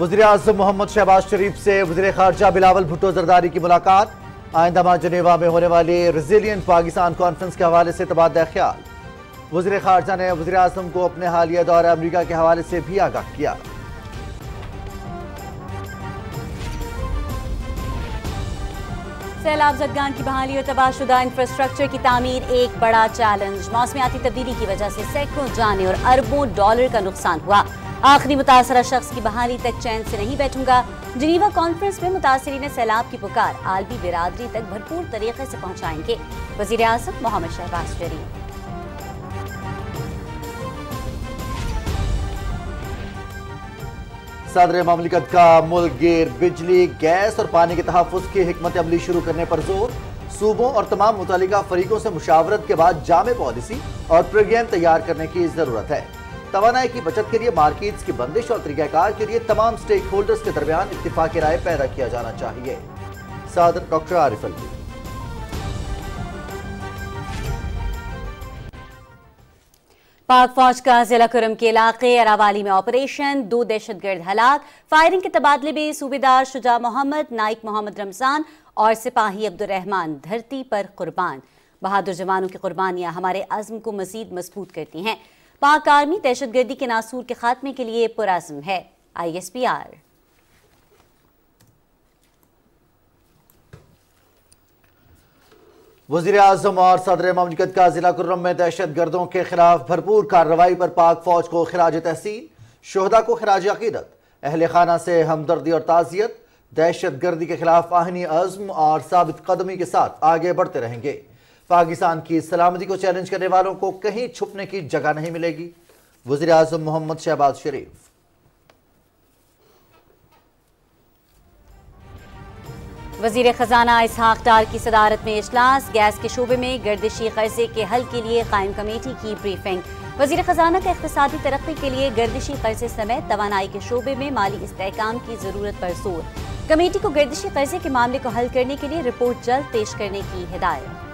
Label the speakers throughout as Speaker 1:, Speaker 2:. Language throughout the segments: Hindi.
Speaker 1: वजी अजम मोहम्मद शहबाज शरीफ से वजी खारजा बिलावल भुट्टो जरदारी की मुलाकात आइंदा जनेवा में होने वाली रेजिलियन पाकिस्तान कॉन्फ्रेंस के हवाले से तबादला ख्याल वजी खारजा ने वजी अजम को अपने हालिया दौरे अमरीका के हवाले से भी आगाह किया
Speaker 2: सैलाब जदगान की बहाली और तबाहशुदा इंफ्रास्ट्रक्चर की तमीर एक बड़ा चैलेंज मौसमियाती तब्दीली की वजह से सैकड़ों जाने और अरबों डॉलर का नुकसान हुआ आखिरी मुतासर शख्स की बहाली तक चैन से नहीं बैठूंगा जिनीवा कॉन्फ्रेंस में मुतासरी ने सैलाब की पुकार आलमी बिरादरी तक भरपूर तरीके से पहुंचाएंगे वजीर अजम मोहम्मद शहबाज शरीफ
Speaker 1: सदर ममलिकत का मुल्क बिजली गैस और पानी के तहफ़ की हमत अमली शुरू करने पर जोर सूबों और तमाम मुतलिका फरीकों से मुशावरत के बाद जाम पॉलिसी और प्रोग्राम तैयार करने की ज़रूरत है तोानाई की बचत के लिए मार्केट्स की बंदिश और तरीकाकार के लिए तमाम स्टेक होल्डर्स के दरमियान इतफाक राय पैदा किया जाना चाहिए सादर डॉक्टर आरिफ अली
Speaker 2: पाक फौज का जिला कुरम के इलाके अरावाली में ऑपरेशन दो दहशत गर्द हलाक फायरिंग के तबादले में सूबेदार शुजा मोहम्मद नाइक मोहम्मद रमजान और सिपाही अब्दुलरहमान धरती पर कुर्बान बहादुर जवानों की कुर्बानियां हमारे अज़म को मजीद मजबूत करती हैं पाक आर्मी दहशतगर्दी के नासूर के खात्मे के लिए पुरजम है आई एस पी आर
Speaker 1: वजीर अजम और सदर ममलिकत का जिला कुर्रम में दहशत गर्दों के खिलाफ भरपूर कार्रवाई पर पाक फौज को खराज तहसीन शहदा को खराज अकीदत अहल खाना से हमदर्दी और ताज़ियत दहशत गर्दी के खिलाफ आहनी अज़म और साबित कदमी के साथ आगे बढ़ते रहेंगे पाकिस्तान की सलामती को चैलेंज करने वालों को कहीं छुपने की जगह नहीं मिलेगी वजी अजम मोहम्मद शहबाज शरीफ
Speaker 2: वजीर खजाना इसहाक डार की सदारत में अजलास गैस के शोबे में गर्दिशी कर्जे के हल के लिए कायम कमेटी की ब्रीफिंग वजीर खजाना के इकतदी तरक्की के लिए गर्दिशी कर्जे समेत तोानाई के शोबे में माली इसकाम की जरूरत पर जोर कमेटी को गर्दिशी कर्जे के मामले को हल करने के लिए रिपोर्ट जल्द पेश करने की हिदायत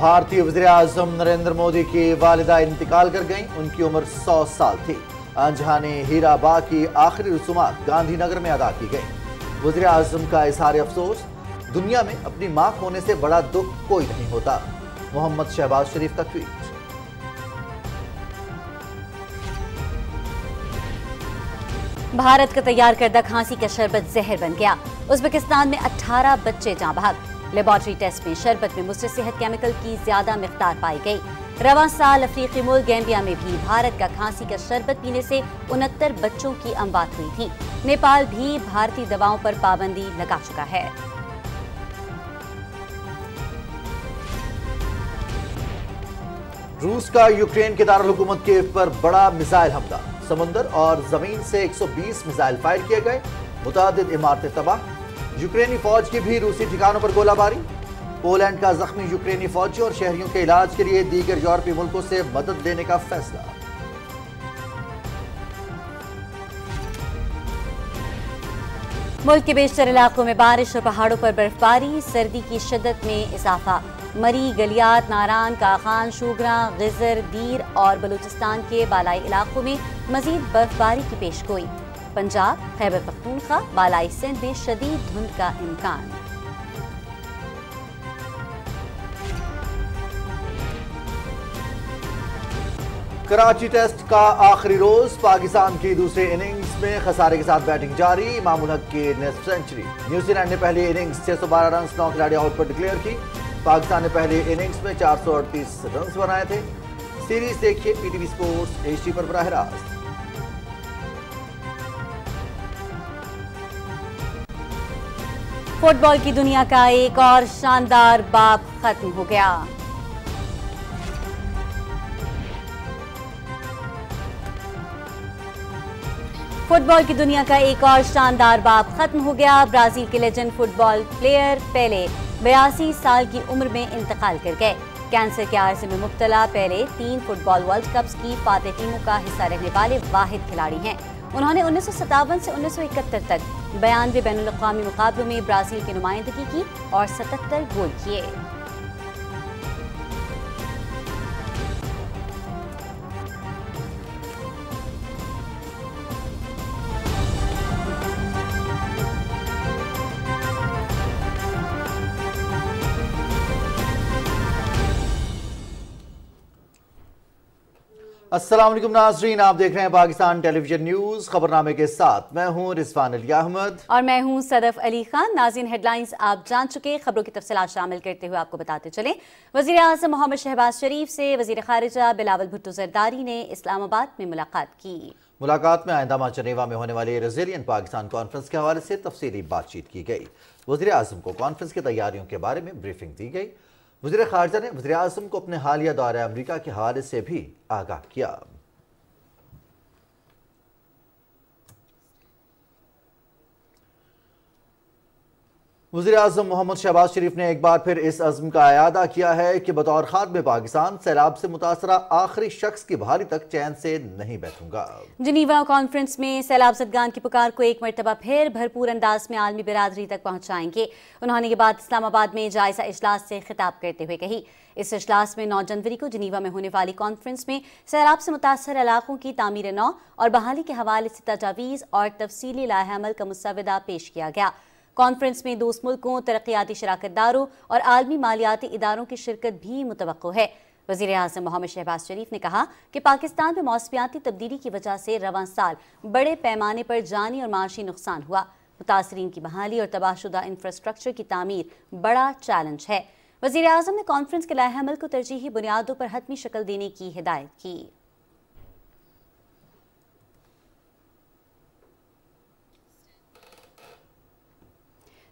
Speaker 1: भारतीय वजी अजम नरेंद्र मोदी की वालदा इंतकाल कर गई उनकी उम्र सौ साल थी हीरा हीराबा की आखिरी रसूमा गांधीनगर में अदा की गई वजी अजम का इजहार अफसोस दुनिया में अपनी माँ होने से बड़ा दुख कोई नहीं होता मोहम्मद शहबाज शरीफ का ट्वीट
Speaker 2: भारत का तैयार करदा खांसी का शरबत जहर बन गया उज्बेकिस्तान में 18 बच्चे जहां भाग लेबॉरटरी टेस्ट में शरबत में मुस्र सेहत केमिकल की ज्यादा मकदार पाई गई रवा साल अफ्रीकी मुल्क गैम्बिया में भी भारत का खांसी का शरबत पीने से उनहत्तर बच्चों की अमवात हुई थी नेपाल भी भारतीय दवाओं पर पाबंदी लगा चुका है
Speaker 1: रूस का यूक्रेन के दारकूमत के पर बड़ा मिसाइल हमला समंदर और जमीन से 120 मिसाइल फायर किए गए मुतद इमारतें तबाह यूक्रेनी फौज की भी रूसी ठिकानों पर गोलाबारी पोलैंड का जख्मी यूक्रेनी फौजी और शहरियों के इलाज के लिए दीगर यूरोपीय मुल्कों से मदद देने का फैसला
Speaker 2: मुल्क के बेशतर इलाकों में बारिश और पहाड़ों पर बर्फबारी सर्दी की शिदत में इजाफा मरी गलियात नारान काखान शुग्रा गजर दीर और बलूचिस्तान के बालाई इलाकों में मजीद बर्फबारी की पेशगोई पंजाब खैबर पखतूनखा बालाई सिंध में शदीद धुंध का इम्कान
Speaker 1: कराची टेस्ट का आखिरी रोज पाकिस्तान की दूसरे इनिंग्स में खसारे के साथ बैटिंग जारी मामूल की नेस्ट सेंचुरी न्यूजीलैंड ने पहले इनिंग्स 612 रन नौ खिलाड़ी आउट पर डिक्लेयर की पाकिस्तान ने पहले इनिंग्स में 438 रन बनाए थे सीरीज देखिए पीटीवी स्पोर्ट्स एच पर बरह रास्त
Speaker 2: फुटबॉल की दुनिया का एक और शानदार बाप खत्म हो गया फुटबॉल की दुनिया का एक और शानदार बाप खत्म हो गया ब्राजील के लेजेंड फुटबॉल प्लेयर पहले बयासी साल की उम्र में इंतकाल कर गए कैंसर के आरसे में मुबतला पहले तीन फुटबॉल वर्ल्ड कप्स की फाते टीमों का हिस्सा रहने वाले वाहिद खिलाड़ी हैं उन्होंने उन्नीस से उन्नीस तक बयानवे बैन अवी मुकाबलों में ब्राज़ील की नुमाइंदगी की और सतहत्तर गोल किए
Speaker 1: असलम नाजरीन आप देख रहे हैं पाकिस्तान टेलीविजन न्यूज खबरनामे के साथ मैं हूँ रिजवान अली अहमद
Speaker 2: और मैं हूँ सदफ अली खान नाजीन हेडलाइंस आप जान चुके खबरों की तफसलत शामिल करते हुए आपको बताते चले वजी अजम मोहम्मद शहबाज शरीफ से वजीर खारजा बिलावल भुट्टो जरदारी ने इस्लामाबाद में मुलाकात की
Speaker 1: मुलाकात में आइंदा चनेवा में होने वाली रेजिलियन पाकिस्तान कॉन्फ्रेंस के हवाले से तफसली बातचीत की गई वजी अजम को कॉन्फ्रेंस की तैयारियों के बारे में ब्रीफिंग दी गई वजी खारजा ने वजी अजम को अपने हालिया दौर अमरीका के हवाले से भी आगाह किया वजी अजम मोहम्मद शहबाज शरीफ ने एक बार फिर इस अज़म का अदा किया है कि बतौर खाद में पाकिस्तान सैलाब से मुतासर आखिरी शख्स की भारी तक चैन से नहीं बैठूंगा
Speaker 2: जनीवा कॉन्फ्रेंस में सैलाब सदगान की पुकार को एक मरतबा फिर भरपूर अंदाज में आलमी बिरादरी तक पहुँचाएंगे उन्होंने ये बात इस्लामाबाद में जायजा इजलास से खिताब करते हुए कही इस अजलास में नौ जनवरी को जनीवा में होने वाली कॉन्फ्रेंस में सैलाब से मुतासर इलाकों की तमीर नौ और बहाली के हवाले से तजावीज़ और तफसली लाहेमल का मुसविदा पेश किया गया कॉन्फ्रेंस में दोस्त मुल्कों तरक्याती दारों और आलमी मालियाती इदारों की शिरकत भी मुतव है वजीर अजम मोहम्मद शहबाज शरीफ ने कहा कि पाकिस्तान में मौसमियाती तब्दीली की वजह से रवान साल बड़े पैमाने पर जानी और माशी नुकसान हुआ मुतासरीन की बहाली और तबाहशुदा इंफ्रास्ट्रक्चर की तमीर बड़ा चैलेंज है वजीर अजम ने कॉन्फ्रेंस के लाहमल को तरजीही बुनियादों पर हतमी शक्ल देने की हिदायत की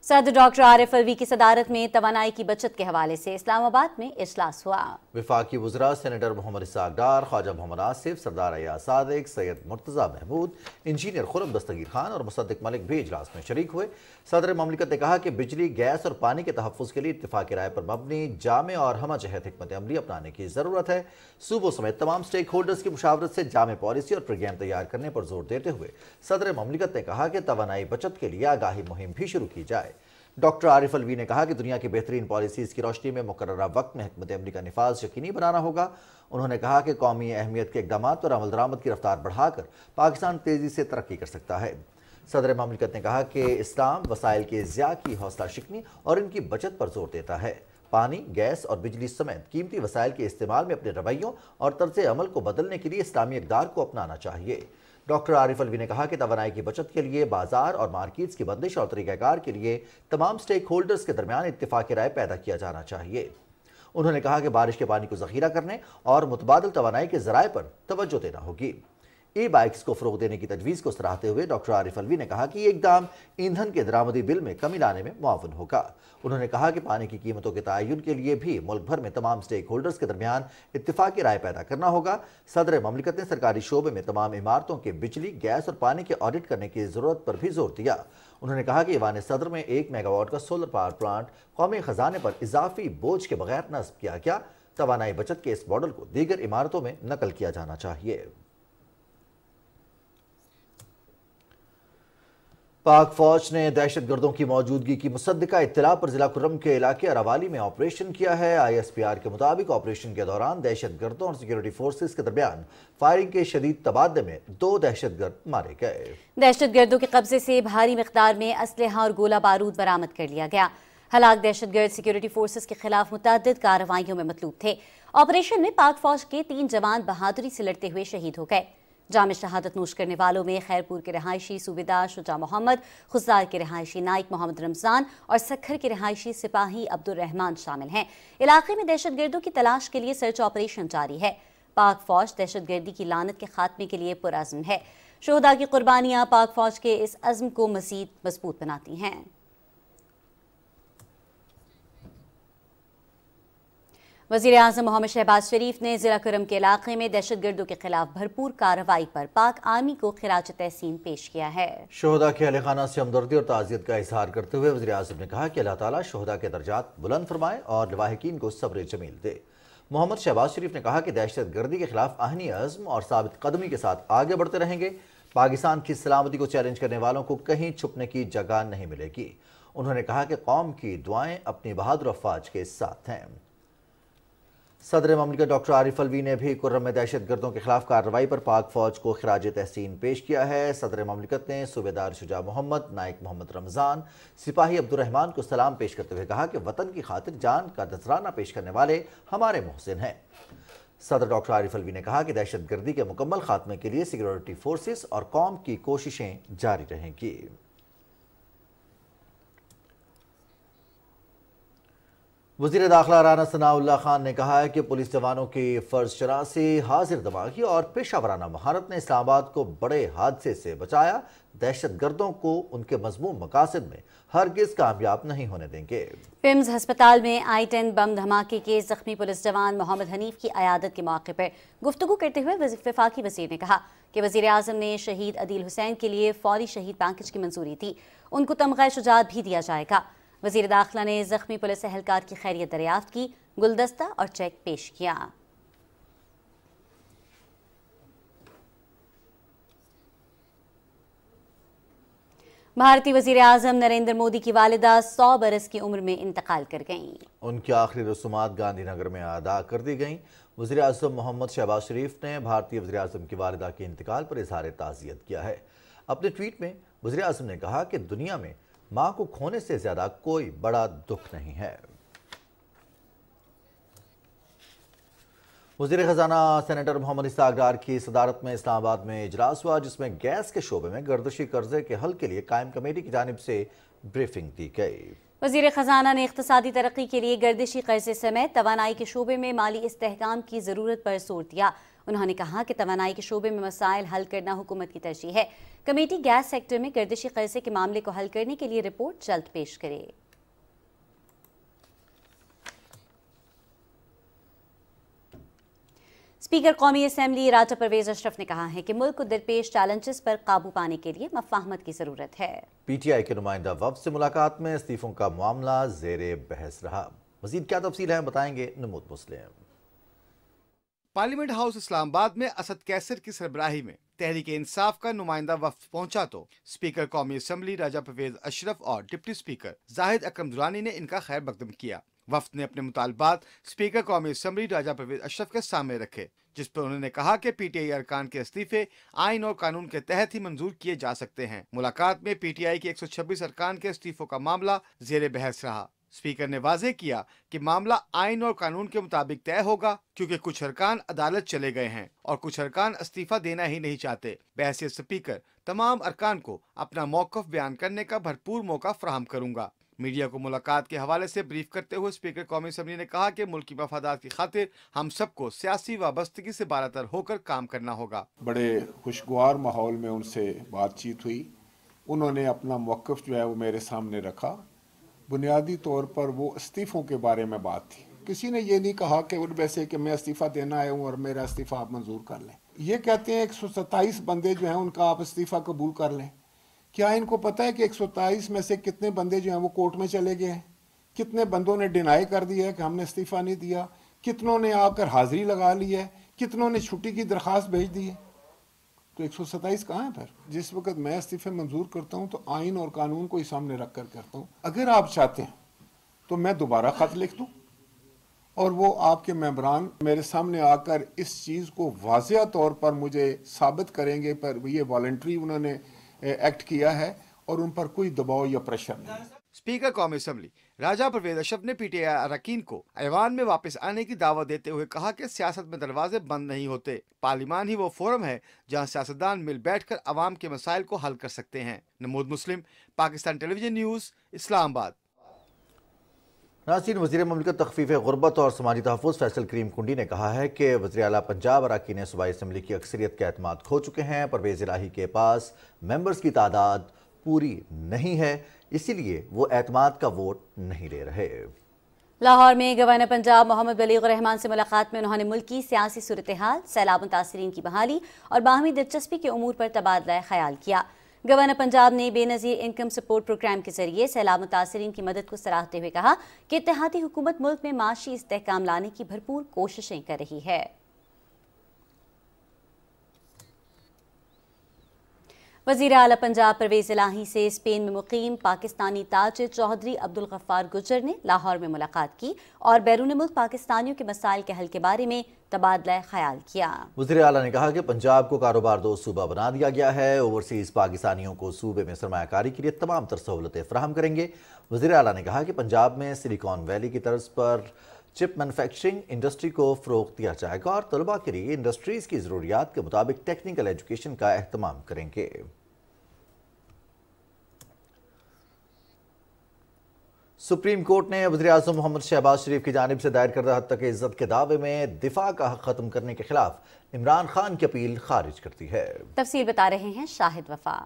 Speaker 2: सदर डॉक्टर आरिफ अलवी की सदारत में तोानाई की बचत के हवाले से इस्लामाबाद में अजलास हुआ
Speaker 1: विफाकी वजरा सेनेटर मोहम्मद इसाक डार ख्वाजा मोहम्मद आसिफ सरदार अया सदक सैयद मुर्तज़ा महमूद इंजीनियर खुरम दस्तगीर खान और मुसदक मलिक भी इजलास में शरीक हुए सदर ममलिकत ने कहा कि बिजली गैस और पानी के तहफ़ के लिए इतफाक़ राय पर मबनी जाम और हम जहत हमत अमली अपनाने की ज़रूरत है सूबों समेत तमाम स्टेक होल्डर्स की मुशावरत से जाम पॉलिसी और प्रोग्राम तैयार करने पर जोर देते हुए सदर ममलिकत ने कहा कि तोानाई बचत के लिए आगाही मुहिम भी शुरू की जाए डॉक्टर आरिफ अलवी ने कहा कि दुनिया की बेहतरीन पॉलिसीज़ की रोशनी में मुकर्रा वक्त में हमत अमली का नफाज यकीनी बनाना होगा उन्होंने कहा कि कौमी अहमियत के इकदाम और अमल दरामद की रफ्तार बढ़ाकर पाकिस्तान तेज़ी से तरक्की कर सकता है सदर ममलिकत ने कहा कि इस्लाम वसाइल के ज़्या की हौसला शिकनी और इनकी बचत पर जोर देता है पानी गैस और बिजली समेत कीमती वसाइल के इस्तेमाल में अपने रवैयों और तर्ज अमल को बदलने के लिए इस्लामी इकदार को अपनाना चाहिए डॉक्टर आरिफ अलवी ने कहा कि तोानाई की बचत के लिए बाजार और मार्केट्स की बंदिश और तरीक़ाकार के लिए तमाम स्टेक होल्डर्स के दरमियान इतफाक़ राय पैदा किया जाना चाहिए उन्होंने कहा कि बारिश के पानी को ज़खीरा करने और मुतबादल तोानाई के ज़राए पर तोज्जो देना होगी ई बाइक्स को फरोग देने की तजवीज़ को सराहते हुए डॉक्टर आरिफ अलवी ने कहा कि ये इकदाम ईंधन के दरामदी बिल में कमी लाने में मुआवन होगा उन्होंने कहा कि पानी की कीमतों के तयन के लिए भी मुल्क भर में तमाम स्टेक होल्डर्स के दरमियान इतफाक़ी राय पैदा करना होगा सदर ममलिकत ने सरकारी शोबे में तमाम इमारतों के बिजली गैस और पानी के ऑडिट करने की ज़रूरत पर भी जोर दिया उन्होंने कहा कि ईवान सदर में एक मेगावाट का सोलर पावर प्लांट कौमी ख़जाने पर इजाफी बोझ के बगैर नस्ब किया गया तोानाई बचत के इस मॉडल को दीगर इमारतों में नकल किया जाना चाहिए पाक फौज ने दहशत गर्दों की मौजूदगी की मुसदा इतला पर जिला कुरम के इलाके अरावाली में ऑपरेशन किया है आई एस पी आर के मुताबिक ऑपरेशन के दौरान दहशत गर्दों और सिक्योरिटी फोर्सेज के दरमियान फायरिंग के शदीद तबादले में दो दहशत गर्द मारे गए
Speaker 2: दहशत गर्दों के कब्जे से भारी मकदार में असलहा और गोला बारूद बरामद कर लिया गया हलाक दहशत गर्द सिक्योरिटी फोर्सेज के खिलाफ मुतद कार्रवाइयों में मतलूब थे ऑपरेशन में पाक फौज के तीन जवान बहादुरी से लड़ते हुए शहीद हो गए जाम शहादत नोश करने वालों में खैरपुर के रहायशी सूबेदार शुजा मोहम्मद खुजार के रहायशी नाइक मोहम्मद रमज़ान और सखर के रहायशी सिपाही अब्दुलरहमान शामिल हैं इलाके में दहशत गर्दों की तलाश के लिए सर्च ऑपरेशन जारी है पाक फौज दहशत गर्दी की लानत के खात्मे के लिए पुरज़म है शोहदा की कुर्बानियाँ पाक फौज के इस अज़म को मजीद मजबूत बनाती हैं वजीर अजम मोहम्मद शहबाज शरीफ ने ज़िला करम के इलाके में दहशत गर्दों के खिलाफ भरपूर कार्रवाई पर पाक आर्मी को खराज तहसीन पेश किया है
Speaker 1: शहदा के अली खाना से हमदर्दी और ताजियत का इजहार करते हुए वजी अजम ने कहा कि अल्लाह ताली शहदा के दर्जात बुलंद फरमाए और लवाहकिन को सब्र जमील दे मोहम्मद शहबाज शरीफ ने कहा कि दहशत गर्दी के खिलाफ आहनी अज़म और साबित कदमी के साथ आगे बढ़ते रहेंगे पाकिस्तान की सलामती को चैलेंज करने वालों को कहीं छुपने की जगह नहीं मिलेगी उन्होंने कहा कि कौम की दुआएं अपनी बहादुर अफवाज के साथ हैं सदर ममलिकत डॉक्टर आरिफ अलवी ने भी कुर्रम में दहशत गर्दों के खिलाफ कार्रवाई पर पाक फौज को खराज तहसीन पेश किया है सदर ममलिकत ने सूबेदार शुजा मोहम्मद नायक मोहम्मद रमज़ान सिपाही अब्दुलरहमान को सलाम पेश करते हुए कहा कि वतन की खातिर जान का नजराना पेश करने वाले हमारे मोहसिन हैं सदर डॉक्टर आरिफ अलवी ने कहा कि दहशत गर्दी के मुकम्मल खात्मे के लिए सिक्योरिटी फोर्सेस और कौम की कोशिशें जारी रहेंगी वजीर दाखिला राना सनाउल्ला खान ने कहा है कि पुलिस जवानों की फ़र्ज शराह से हाजिर दमागी और पेशा वराना महारत ने इस्लामाबाद को बड़े हादसे से बचाया दहशत गर्दों को उनके मजमू मकासद में हरगिज
Speaker 2: कामयाब नहीं होने देंगे पिम्स हस्पताल में आई टेन बम धमाके के जख्मी पुलिस जवान मोहम्मद हनीफ की अयादत के मौके पर गुफ्तु करते हुए वफाकी वजीर ने कहा कि वजीर अजम ने शहीद अदील हुसैन के लिए फौरी शहीद पैकेज की मंजूरी दी उनको तमगा शुजात भी दिया जाएगा वजीर दाखिला ने जख्मी पुलिस अहलकार की खैरियत दरियाफ्त की गुलदस्ता और चेक पेश किया भारतीय वजीर आजम नरेंद्र मोदी की वालदा सौ बरस की उम्र में इंतकाल कर गईं
Speaker 1: उनकी आखिरी रसूमात गांधीनगर में अदा कर दी गईं वजी अजम मोहम्मद शहबाज शरीफ ने भारतीय वजी अजम की वालदा के इंतकाल पर इजहार ताज़ियत किया है अपने ट्वीट में वजी अजम ने कहा कि दुनिया में मां को खोने से ज्यादा कोई बड़ा दुख नहीं है वजीर खजाना सेनेटर मोहम्मद इसा की सदारत में इस्लामाबाद में इजलास हुआ जिसमें गैस के शोबे में गर्दशी कर्जे के हल के लिए कायम कमेटी की जानब से ब्रीफिंग दी गई
Speaker 2: वजीर खजाना ने इकतदी तरक्की के लिए गर्दशी कर्जे समेत तोानाई के शोबे में माली इस्तेकाम की ज़रूरत पर जोर दिया उन्होंने कहा कि तोानाई के शोबे में मसाइल हल करना हुकूमत की तरजीह है कमेटी गैस सेक्टर में गर्दिशी कर्जे के मामले को हल करने के लिए रिपोर्ट जल्द पेश करे स्पीकर कौमी असम्बली राजा परवेज अशरफ ने कहा है कि मुल्क को दरपेश चैलेंजेस पर काबू पाने के लिए मफाहमत की जरूरत है
Speaker 1: पी टी आई के नुमाइंदा वफ से मुलाकात में इस्तीफों का मामला जेर बहस रहा मजीद क्या तफसील है बताएंगे नमूद मुस्लिम
Speaker 3: पार्लियामेंट हाउस इस्लामाबाद में असद कैसर की सरबराही में तहरीक इंसाफ का नुमाइंदा वफ पहुंचा तो स्पीकर कौमी असम्बली राजा परवेज अशरफ और डिप्टी स्पीकर जाहिद अक्रम दुरानी ने इनका खैर मकदम किया वफ्त ने अपने मुतालबात स्पीकर कौमी असम्बली राजा परवेज अशरफ के सामने रखे जिस पर उन्होंने कहा कि पीटीआई अरकान के इस्तीफे आइन और कानून के तहत ही मंजूर किए जा सकते हैं मुलाकात में पीटीआई के 126 अरकान के इस्तीफों का मामला जेर बहस रहा स्पीकर ने वाजे किया कि मामला आइन और कानून के मुताबिक तय होगा क्योंकि कुछ अरकान अदालत चले गए हैं और कुछ अरकान इस्तीफा देना ही नहीं चाहते बहसीत स्पीकर तमाम अरकान को अपना मौकफ बयान करने का भरपूर मौका फ्राहम करूंगा मीडिया को मुलाकात के हवाले से ब्रीफ करते हुए स्पीकर कौमी असम्बली ने कहा कि मुल्क की मफादात की खातिर हम सबको सियासी वाबस्तगी से बारातर होकर काम करना होगा
Speaker 4: बड़े खुशगवार माहौल में उनसे बातचीत हुई उन्होंने अपना मौकफ जो है वो मेरे सामने रखा बुनियादी तौर पर वो इस्तीफ़ों के बारे में बात थी किसी ने ये नहीं कहा कि उनमें से कि मैं इस्तीफ़ा देना आया हूँ और मेरा इस्तीफ़ा आप मंजूर कर लें ये कहते हैं एक सौ सत्ताईस बंदे जो हैं उनका आप इस्तीफ़ा कबूल कर लें क्या इनको पता है कि एक सौ सत्ताईस में से कितने बंदे जो हैं वो कोर्ट में चले गए हैं कितने बंदों ने डिनाई कर दिया है कि हमने इस्तीफ़ा नहीं दिया कितनों ने आकर हाज़िरी लगा ली है कितनों ने छुट्टी की दरख्वास्त भेज दी है तो एक सौ सत्ताईस कहाँ है फिर जिस वक्त मैं इस्तीफे मंजूर करता हूँ तो आइन और कानून को ही सामने रख कर करता हूँ अगर आप चाहते हैं तो मैं दोबारा ख़त लिख दूँ और वो आपके मेम्बरान मेरे सामने आकर इस चीज़ को वाजिया तौर पर मुझे साबित करेंगे पर ये वॉल्ट्री उन्होंने एक्ट किया है और उन पर कोई दबाव या प्रेशर नहीं
Speaker 3: स्पीकर कौम असम्बली राजा परवेज अशरफ ने पीटीआई अरकिन को ऐवान में वापस आने की दावा देते हुए कहा कि सियासत में दरवाजे बंद नहीं होते पार्लिमान ही वो फोरम है जहां सियासतदान मिल बैठकर आवाम के मसाइल को हल कर सकते हैं नमोद मुस्लिम पाकिस्तान टेलीविजन न्यूज़ इस्लामाबाद
Speaker 1: नासिर वजी ममलिक तखफीफ गुरबत और समाजी तहफ़ फैसल करीम कुंडी ने कहा है कि वजी अला पंजाब अरकिन सूबाई इसम्बली की अक्सरियत के अहतमाद खो चुके हैं परवेज़ इलाही के पास मेम्बर्स की तादाद पूरी नहीं है इसीलिए वो एतमाद का वोट नहीं ले रहे
Speaker 2: लाहौर में गवर्नर पंजाब मोहम्मद बलीग रहमान से मुलाकात में उन्होंने मुल्क की सियासी सूरत हाल सैलाब मुतासरीन की बहाली और बाहमी दिलचस्पी के अमूर पर तबादला ख्याल किया गवर्नर पंजाब ने बेनज़ीर इनकम सपोर्ट प्रोग्राम के जरिए सैलाब मुतासरीन की मदद को सराहते हुए कहा कि इतिहादी हुकूमत मुल्क में माशी इस्तेकाम लाने की भरपूर कोशिशें कर रही है वजीर अला पंजाब परवेज इलाही से स्पेन में मुकीम पाकिस्तानी ताज चौधरी अब्दुल गफ्फार गुजर ने लाहौर में मुलाकात की और बैरून मुल्क पाकिस्तानियों के मसाइल के हल के बारे में तबादला ख्याल किया
Speaker 1: वजी अला ने कहा कि पंजाब को कारोबार दो सूबा बना दिया गया है ओवरसीज़ पाकिस्तानियों को सूबे में सरमाकारी के लिए तमाम तर सहूलतें फ्राहम करेंगे वजी अला ने कहा कि पंजाब में सिलिकॉन वैली की तर्ज पर चिप मैनुफैक्चरिंग इंडस्ट्री को फ़रोग दिया जाएगा और तलबा के लिए इंडस्ट्रीज़ की ज़रूरियात के मुताबिक टेक्निकल एजुकेशन का अहतमाम करेंगे सुप्रीम कोर्ट ने वजी अजम मोहम्मद शहबाज शरीफ की जानब से दायर करदा हद तक इज़्ज़त के दावे में दिफा का हक ख़त्म करने के खिलाफ इमरान खान की अपील खारिज कर दी है
Speaker 2: तफसी बता रहे हैं शाहिद वफा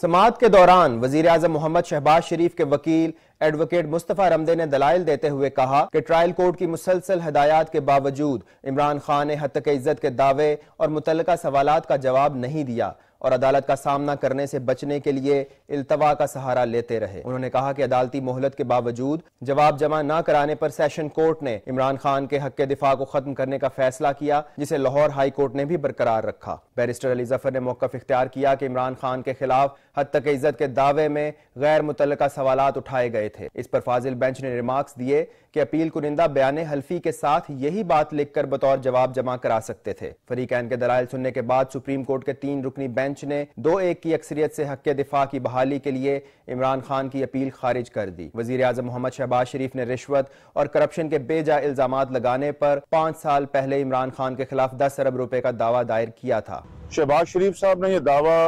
Speaker 5: समात के दौरान वजीर अजम मोहम्मद शहबाज शरीफ के वकील एडवोकेट मुस्तफ़ा रमदे ने दलाइल देते हुए कहा कि ट्रायल कोर्ट की मुसलसल हदायत के बावजूद इमरान खान ने हत के इज़्ज़त के दावे और मुतल सवाल का जवाब नहीं दिया और अदालत का सामना करने से बचने के लिए अल्तवा का सहारा लेते रहे उन्होंने कहा कि अदालती मोहलत के बावजूद जवाब जमा न कराने पर सेशन कोर्ट ने इमरान खान के हक के दिफा को खत्म करने का फैसला किया जिसे लाहौर हाई कोर्ट ने भी बरकरार रखा बैरिस्टर अली जफर ने मौकफ इख्तियार किया कि इमरान खान के खिलाफ हद तक इज्जत के दावे में गैर मुतल सवाल उठाए गए थे इस पर फाजिल बेंच ने रिमार्क्स दिए कि अपील कुनिंदा बयान हल्फी के साथ यही बात लिखकर बतौर जवाब जमा करा सकते थे फरीकैन के दलाल सुनने के बाद सुप्रीम कोर्ट के तीन रुकनी बेंच ने दो एक की अक्सरियत से हक दिफा की बहाली के लिए इमरान खान की अपील खारिज कर दी वजीर आजम मोहम्मद शहबाज शरीफ ने रिश्वत और करप्शन के बेजा इल्जाम लगाने पर पाँच साल पहले इमरान खान के खिलाफ दस अरब रुपए का दावा दायर किया था
Speaker 6: शहबाज शरीफ साहब ने यह दावा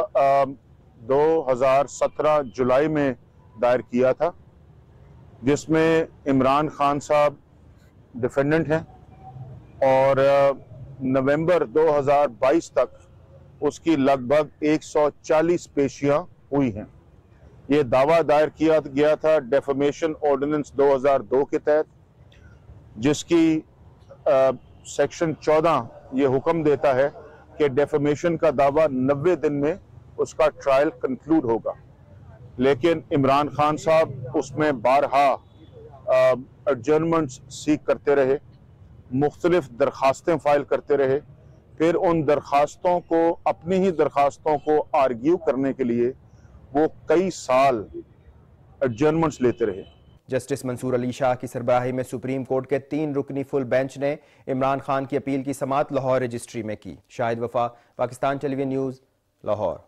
Speaker 6: दो हजार सत्रह जुलाई में दायर किया था जिसमें इमरान खान साहब डिफेंडेंट हैं और नवंबर 2022 तक उसकी लगभग 140 पेशियाँ हुई हैं ये दावा दायर किया गया था डेफमेशन ऑर्डिनेंस 2002 के तहत जिसकी सेक्शन 14 ये हुक्म देता है कि डेफमेशन का दावा 90 दिन में उसका ट्रायल कंक्लूड होगा लेकिन इमरान खान साहब उसमें बारहा एडजमेंट्स सीख करते रहे मुख्तलिफ दरखास्तें फ़ाइल करते रहे फिर उन दरखास्तों को अपनी ही दरखास्तों को आर्ग्यू करने के लिए वो कई साल एडजमेंट्स लेते रहे
Speaker 5: जस्टिस मंसूर अली शाह की सरबराही में सुप्रीम कोर्ट के तीन रुकनी फुल बेंच ने इमरान खान की अपील की समात लाहौर रजिस्ट्री में की Shahid Wafa Pakistan television news Lahore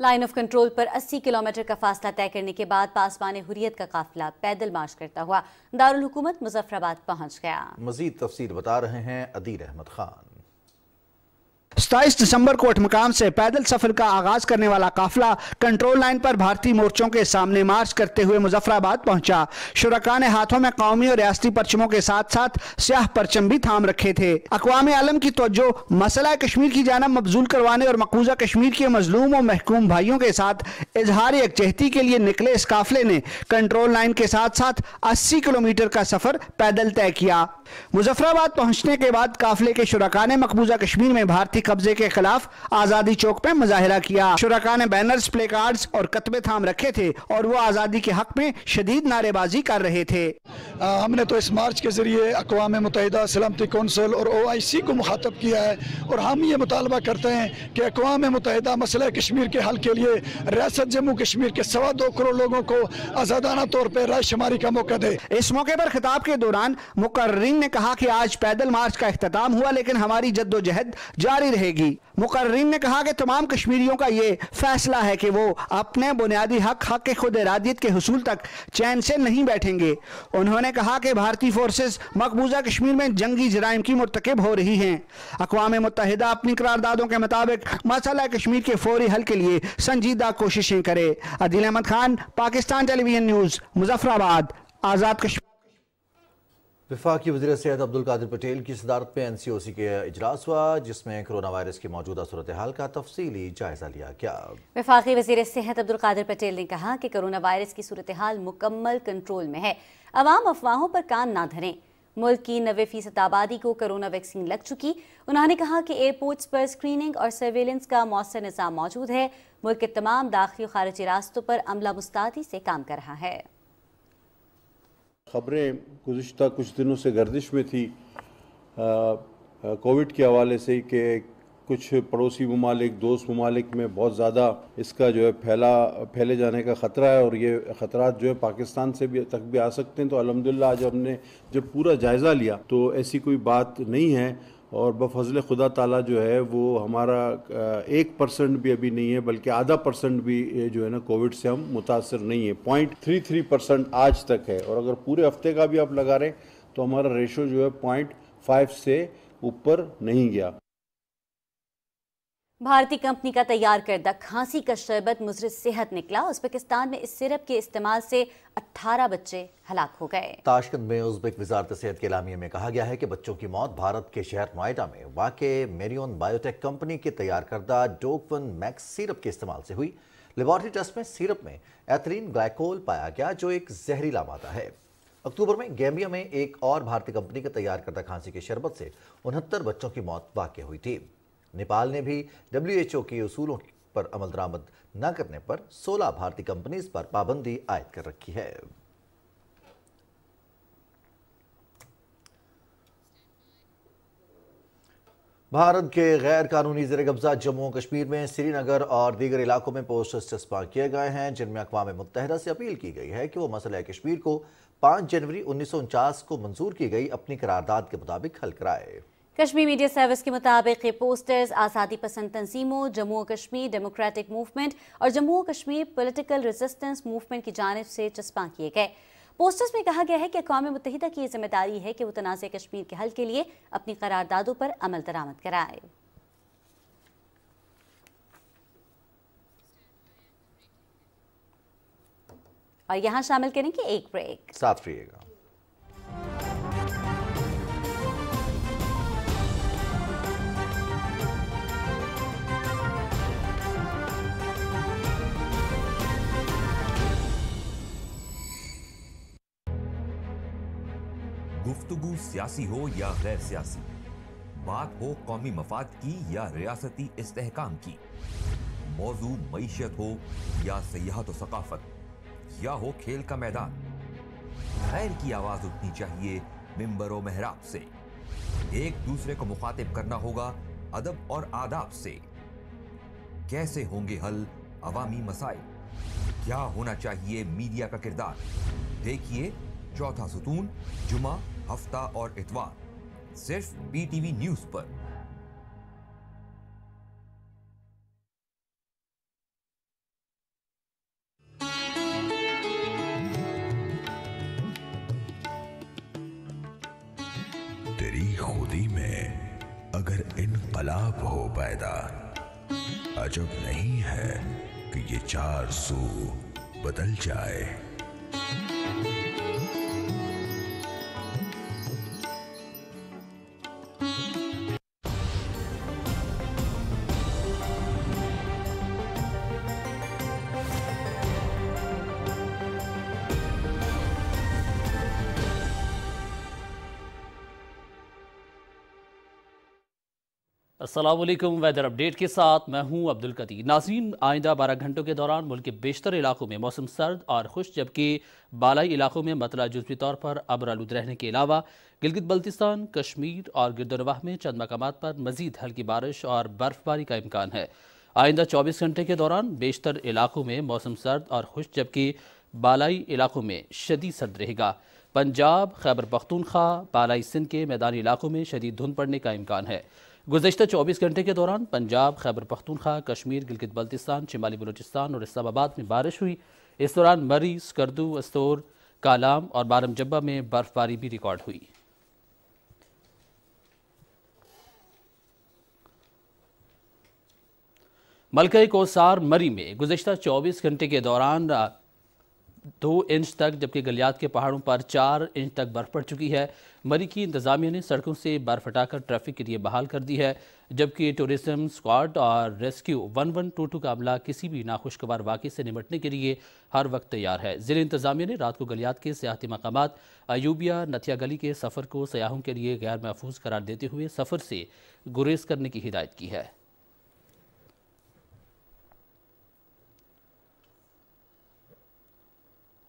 Speaker 2: line of control पर 80 किलोमीटर का फासला तय करने के बाद पासवान हुरियत का काफिला पैदल मार्च करता हुआ दारुल हुकूमत मुजफ्फराबाद पहुंच गया
Speaker 1: मजीद तफसील बता रहे हैं अदीर अहमद खान
Speaker 7: सताईस दिसंबर को अठमकाम से पैदल सफर का आगाज करने वाला काफिला कंट्रोल लाइन पर भारतीय मोर्चों के सामने मार्च करते हुए मुजफ्फराबाद पहुंचा शुरा ने हाथों में कौमी और रियाती परचमों के साथ साथ स्याह परचम भी थाम रखे थे अकवाम आलम की तोजो मसला कश्मीर की जानब मबजूल करवाने और मकबूजा कश्मीर के मजलूम और महकूम भाइयों के साथ इजहार यकजहती के लिए निकले इस काफिले ने कंट्रोल लाइन के साथ साथ अस्सी किलोमीटर का सफर पैदल तय किया मुजफ्फराबाद पहुंचने के बाद काफिले के शुरा मकबूजा कश्मीर में भारतीय कब्जे के खिलाफ आजादी चौक पे मुजाहरा किया शुरा ने बैनर्स प्ले कार्ड और कतबे थाम रखे थे और वो आजादी के हक में शदीद नारेबाजी कर रहे थे आ, हमने तो इस मार्च के जरिए अकवा
Speaker 8: मुतहदा सलामती कौंसिल और ओ आई सी को मुखातब किया है और हम ये मुतालबा करते हैं कि अकवा मुतहदा मसला कश्मीर के हल के लिए रियासत जम्मू कश्मीर के सवा दो करोड़ लोगों
Speaker 7: को आजादाना तौर पर राय शुमारी का मौका दे इस मौके पर खिताब के दौरान मुकर्रीन ने कहा कि आज पैदल मार्च का अख्ताम हुआ लेकिन हमारी जद्दोजहद जारी रहेगी मुकर्रीन ने कहा कि तमाम कश्मीरियों का ये फैसला है कि वो अपने बुनियादी हक हक के खुद इरादियत के हसूल तक चैन से नहीं बैठेंगे उन्होंने कहा कि भारतीय फोर्सेस मकबूजा कश्मीर में जंगी जराइम की मरतकब हो रही हैं अकवा मुतहदा अपनी करारदादों के मुताबिक मसला कश्मीर के फौरी हल के लिए संजीदा कोशिशें करे अदिल अहमद खान पाकिस्तान टेलीविजन न्यूज़ मुजफ्फराबाद आज़ाद कश्मीर
Speaker 1: विफाक वजी सेहत अब्दुल कादिर पटेल की सदारत में एन सी ओ सी के अजलास हुआ जिसमें कोरोना वायरस की मौजूदा सूरत हाल का तफसली जायजा लिया गया
Speaker 2: विफाक वजी सेहत अब्दुल कादिर पटेल ने कहा कि कोरोना वायरस की सूरत हाल मुकम्मल कंट्रोल में है अवाम अफवाहों पर कान ना धरें मुल्क की नबे फीसद आबादी को कोरोना वैक्सीन लग चुकी उन्होंने कहा कि एयरपोर्ट्स पर स्क्रीनिंग और सर्वेलेंस का मौसर निज़ाम मौजूद है मुल्क के तमाम दाखिल खारजी रास्तों पर अमला मुस्तादी से काम कर रहा है
Speaker 9: ख़बरें गुज्त कुछ दिनों से गर्दिश में थी कोविड के हवाले से कि कुछ पड़ोसी ममालिक दोस्त ममालिक में बहुत ज़्यादा इसका जो है फैला फैले जाने का ख़तरा है और ये ख़तरा जो है पाकिस्तान से भी तक भी आ सकते हैं तो अलहमदिल्ला आज हमने जब पूरा जायज़ा लिया तो ऐसी कोई बात नहीं है और बफजल खुदा ताला जो है वो हमारा एक परसेंट भी अभी नहीं है बल्कि आधा परसेंट भी जो है ना कोविड से हम मुतासर नहीं है पॉइंट थ्री थ्री परसेंट आज तक है और अगर पूरे हफ्ते का भी आप लगा रहे तो हमारा रेशो जो है पॉइंट फाइव से ऊपर नहीं गया
Speaker 2: भारतीय कंपनी का तैयार करदा खांसी का शरबत मुजर सेहत निकला उज्बेकिस्तान में इस सिरप के इस्तेमाल से 18 बच्चे हलाक हो गए
Speaker 1: ताशकंद में उज्बेक वजारत सेहत के इलामिया में कहा गया है कि बच्चों की मौत भारत के शहर नोएडा में वाक़ मेरियन बायोटेक कंपनी के तैयार करदा डोकवन मैक्स सिरप के इस्तेमाल से हुई लेबॉरटरी टेस्ट में सिरप में एथरीन ग्लाइकोल पाया गया जो एक जहरीला मादा है अक्टूबर में गैम्बिया में एक और भारतीय कंपनी का तैयार करदा खांसी के शरबत से उनहत्तर बच्चों की मौत वाक़ हुई थी नेपाल ने भी डब्ल्यूएचओ के असूलों पर अमल दरामद न करने पर 16 भारतीय कंपनीज पर पाबंदी आयद कर रखी है भारत के गैर कानूनी जेर कब्जा जम्मू कश्मीर में श्रीनगर और दीगर इलाकों में पोस्टर्स चस्पा किए गए हैं जिनमें अकवा मुतहरा से अपील की गई है कि वो मसला कश्मीर को पांच जनवरी उन्नीस को मंजूर की गई अपनी करारदाद के मुताबिक हल कराए
Speaker 2: कश्मीर मीडिया सर्विस के मुताबिक ये पोस्टर्स आज़ादी पसंद तंजीमों जम्मू और कश्मीर डेमोक्रेटिक मूवमेंट और जम्मू और कश्मीर पोलिटिकल रेजिस्टेंस मूवमेंट की जानब से चस्पा किए गए पोस्टर्स में कहा गया है कि अकवा मुतहदा की यह जिम्मेदारी है कि वो तनाज़ कश्मीर के हल के लिए अपनी करारदादों पर अमल दरामद कराए और यहां शामिल करेंगे एक ब्रेक
Speaker 1: साथ रहिएगा
Speaker 5: मौजू सियासी
Speaker 8: हो या गैर सियासी बात हो कौमी मफाद की या रियासती इस्तेहकाम की मौजू मीशत हो या सियाहत सकाफत या हो खेल का मैदान खैर की आवाज उठनी चाहिए मिंबर व महराब से एक दूसरे को मुखातिब करना होगा अदब और आदाब से कैसे होंगे हल अवामी मसाइल क्या होना चाहिए मीडिया का किरदार देखिए चौथा सुतून जुमा हफ्ता और इतवार सिर्फ पीटीवी न्यूज पर
Speaker 5: तेरी खुदी में अगर इनकलाब हो पैदा
Speaker 4: अजब नहीं है कि ये चार सू बदल जाए
Speaker 10: असलम वेदर अपडेट के साथ मैं हूं अब्दुल कदी नाजीन आइंदा बारह घंटों के दौरान मुल्क के बेशतर इलाकों में मौसम सर्द और खुश जबकि बालाई इलाकों में मतला जज्वी तौर पर अबर आलूद रहने के अलावा गिलगित बल्तिस्तान कश्मीर और गिरदनवाह में चंद मकाम पर मजीद हल्की बारिश और बर्फबारी का इम्कान है आइंदा चौबीस घंटे के दौरान बेशतर इलाकों में मौसम सर्द और खुश जबकि बालाई इलाकों में शदीद सर्द रहेगा पंजाब खैबर पख्तूनख्वा बालाई सिंध के मैदानी इलाकों में शदीद धुंध पड़ने का इम्कान है गुजशत चौबीस घंटे के दौरान पंजाब खैबर पख्तूनखा कश्मीर गिलगित बल्तिस्तान शिमाली बलोचिस्तान और इस्लामाबाद में बारिश हुई इस दौरान मरी स्कर्दू अस्तोर कालाम और बारम जब्बा में बर्फबारी भी रिकॉर्ड हुई मलकई कोसार मरी में गुजशत चौबीस घंटे के दौरान दो इंच तक जबकि गलियात के पहाड़ों पर चार इंच तक बर्फ़ पड़ चुकी है मरी की इंतज़ामिया ने सड़कों से बर्फ़ हटाकर ट्रैफिक के लिए बहाल कर दी है जबकि टूरिज्म स्क्वाड और rescue one one two two का अमला किसी भी नाखुशगवार वाक़े से निपटने के लिए हर वक्त तैयार है ज़िले इंतज़ामिया ने रात को गलियात के सियाती मकाम अयूबिया नथिया गली के सफ़र को सयाहों के लिए गैर महफूज करार देते हुए सफ़र से गुरेज करने की हिदायत की है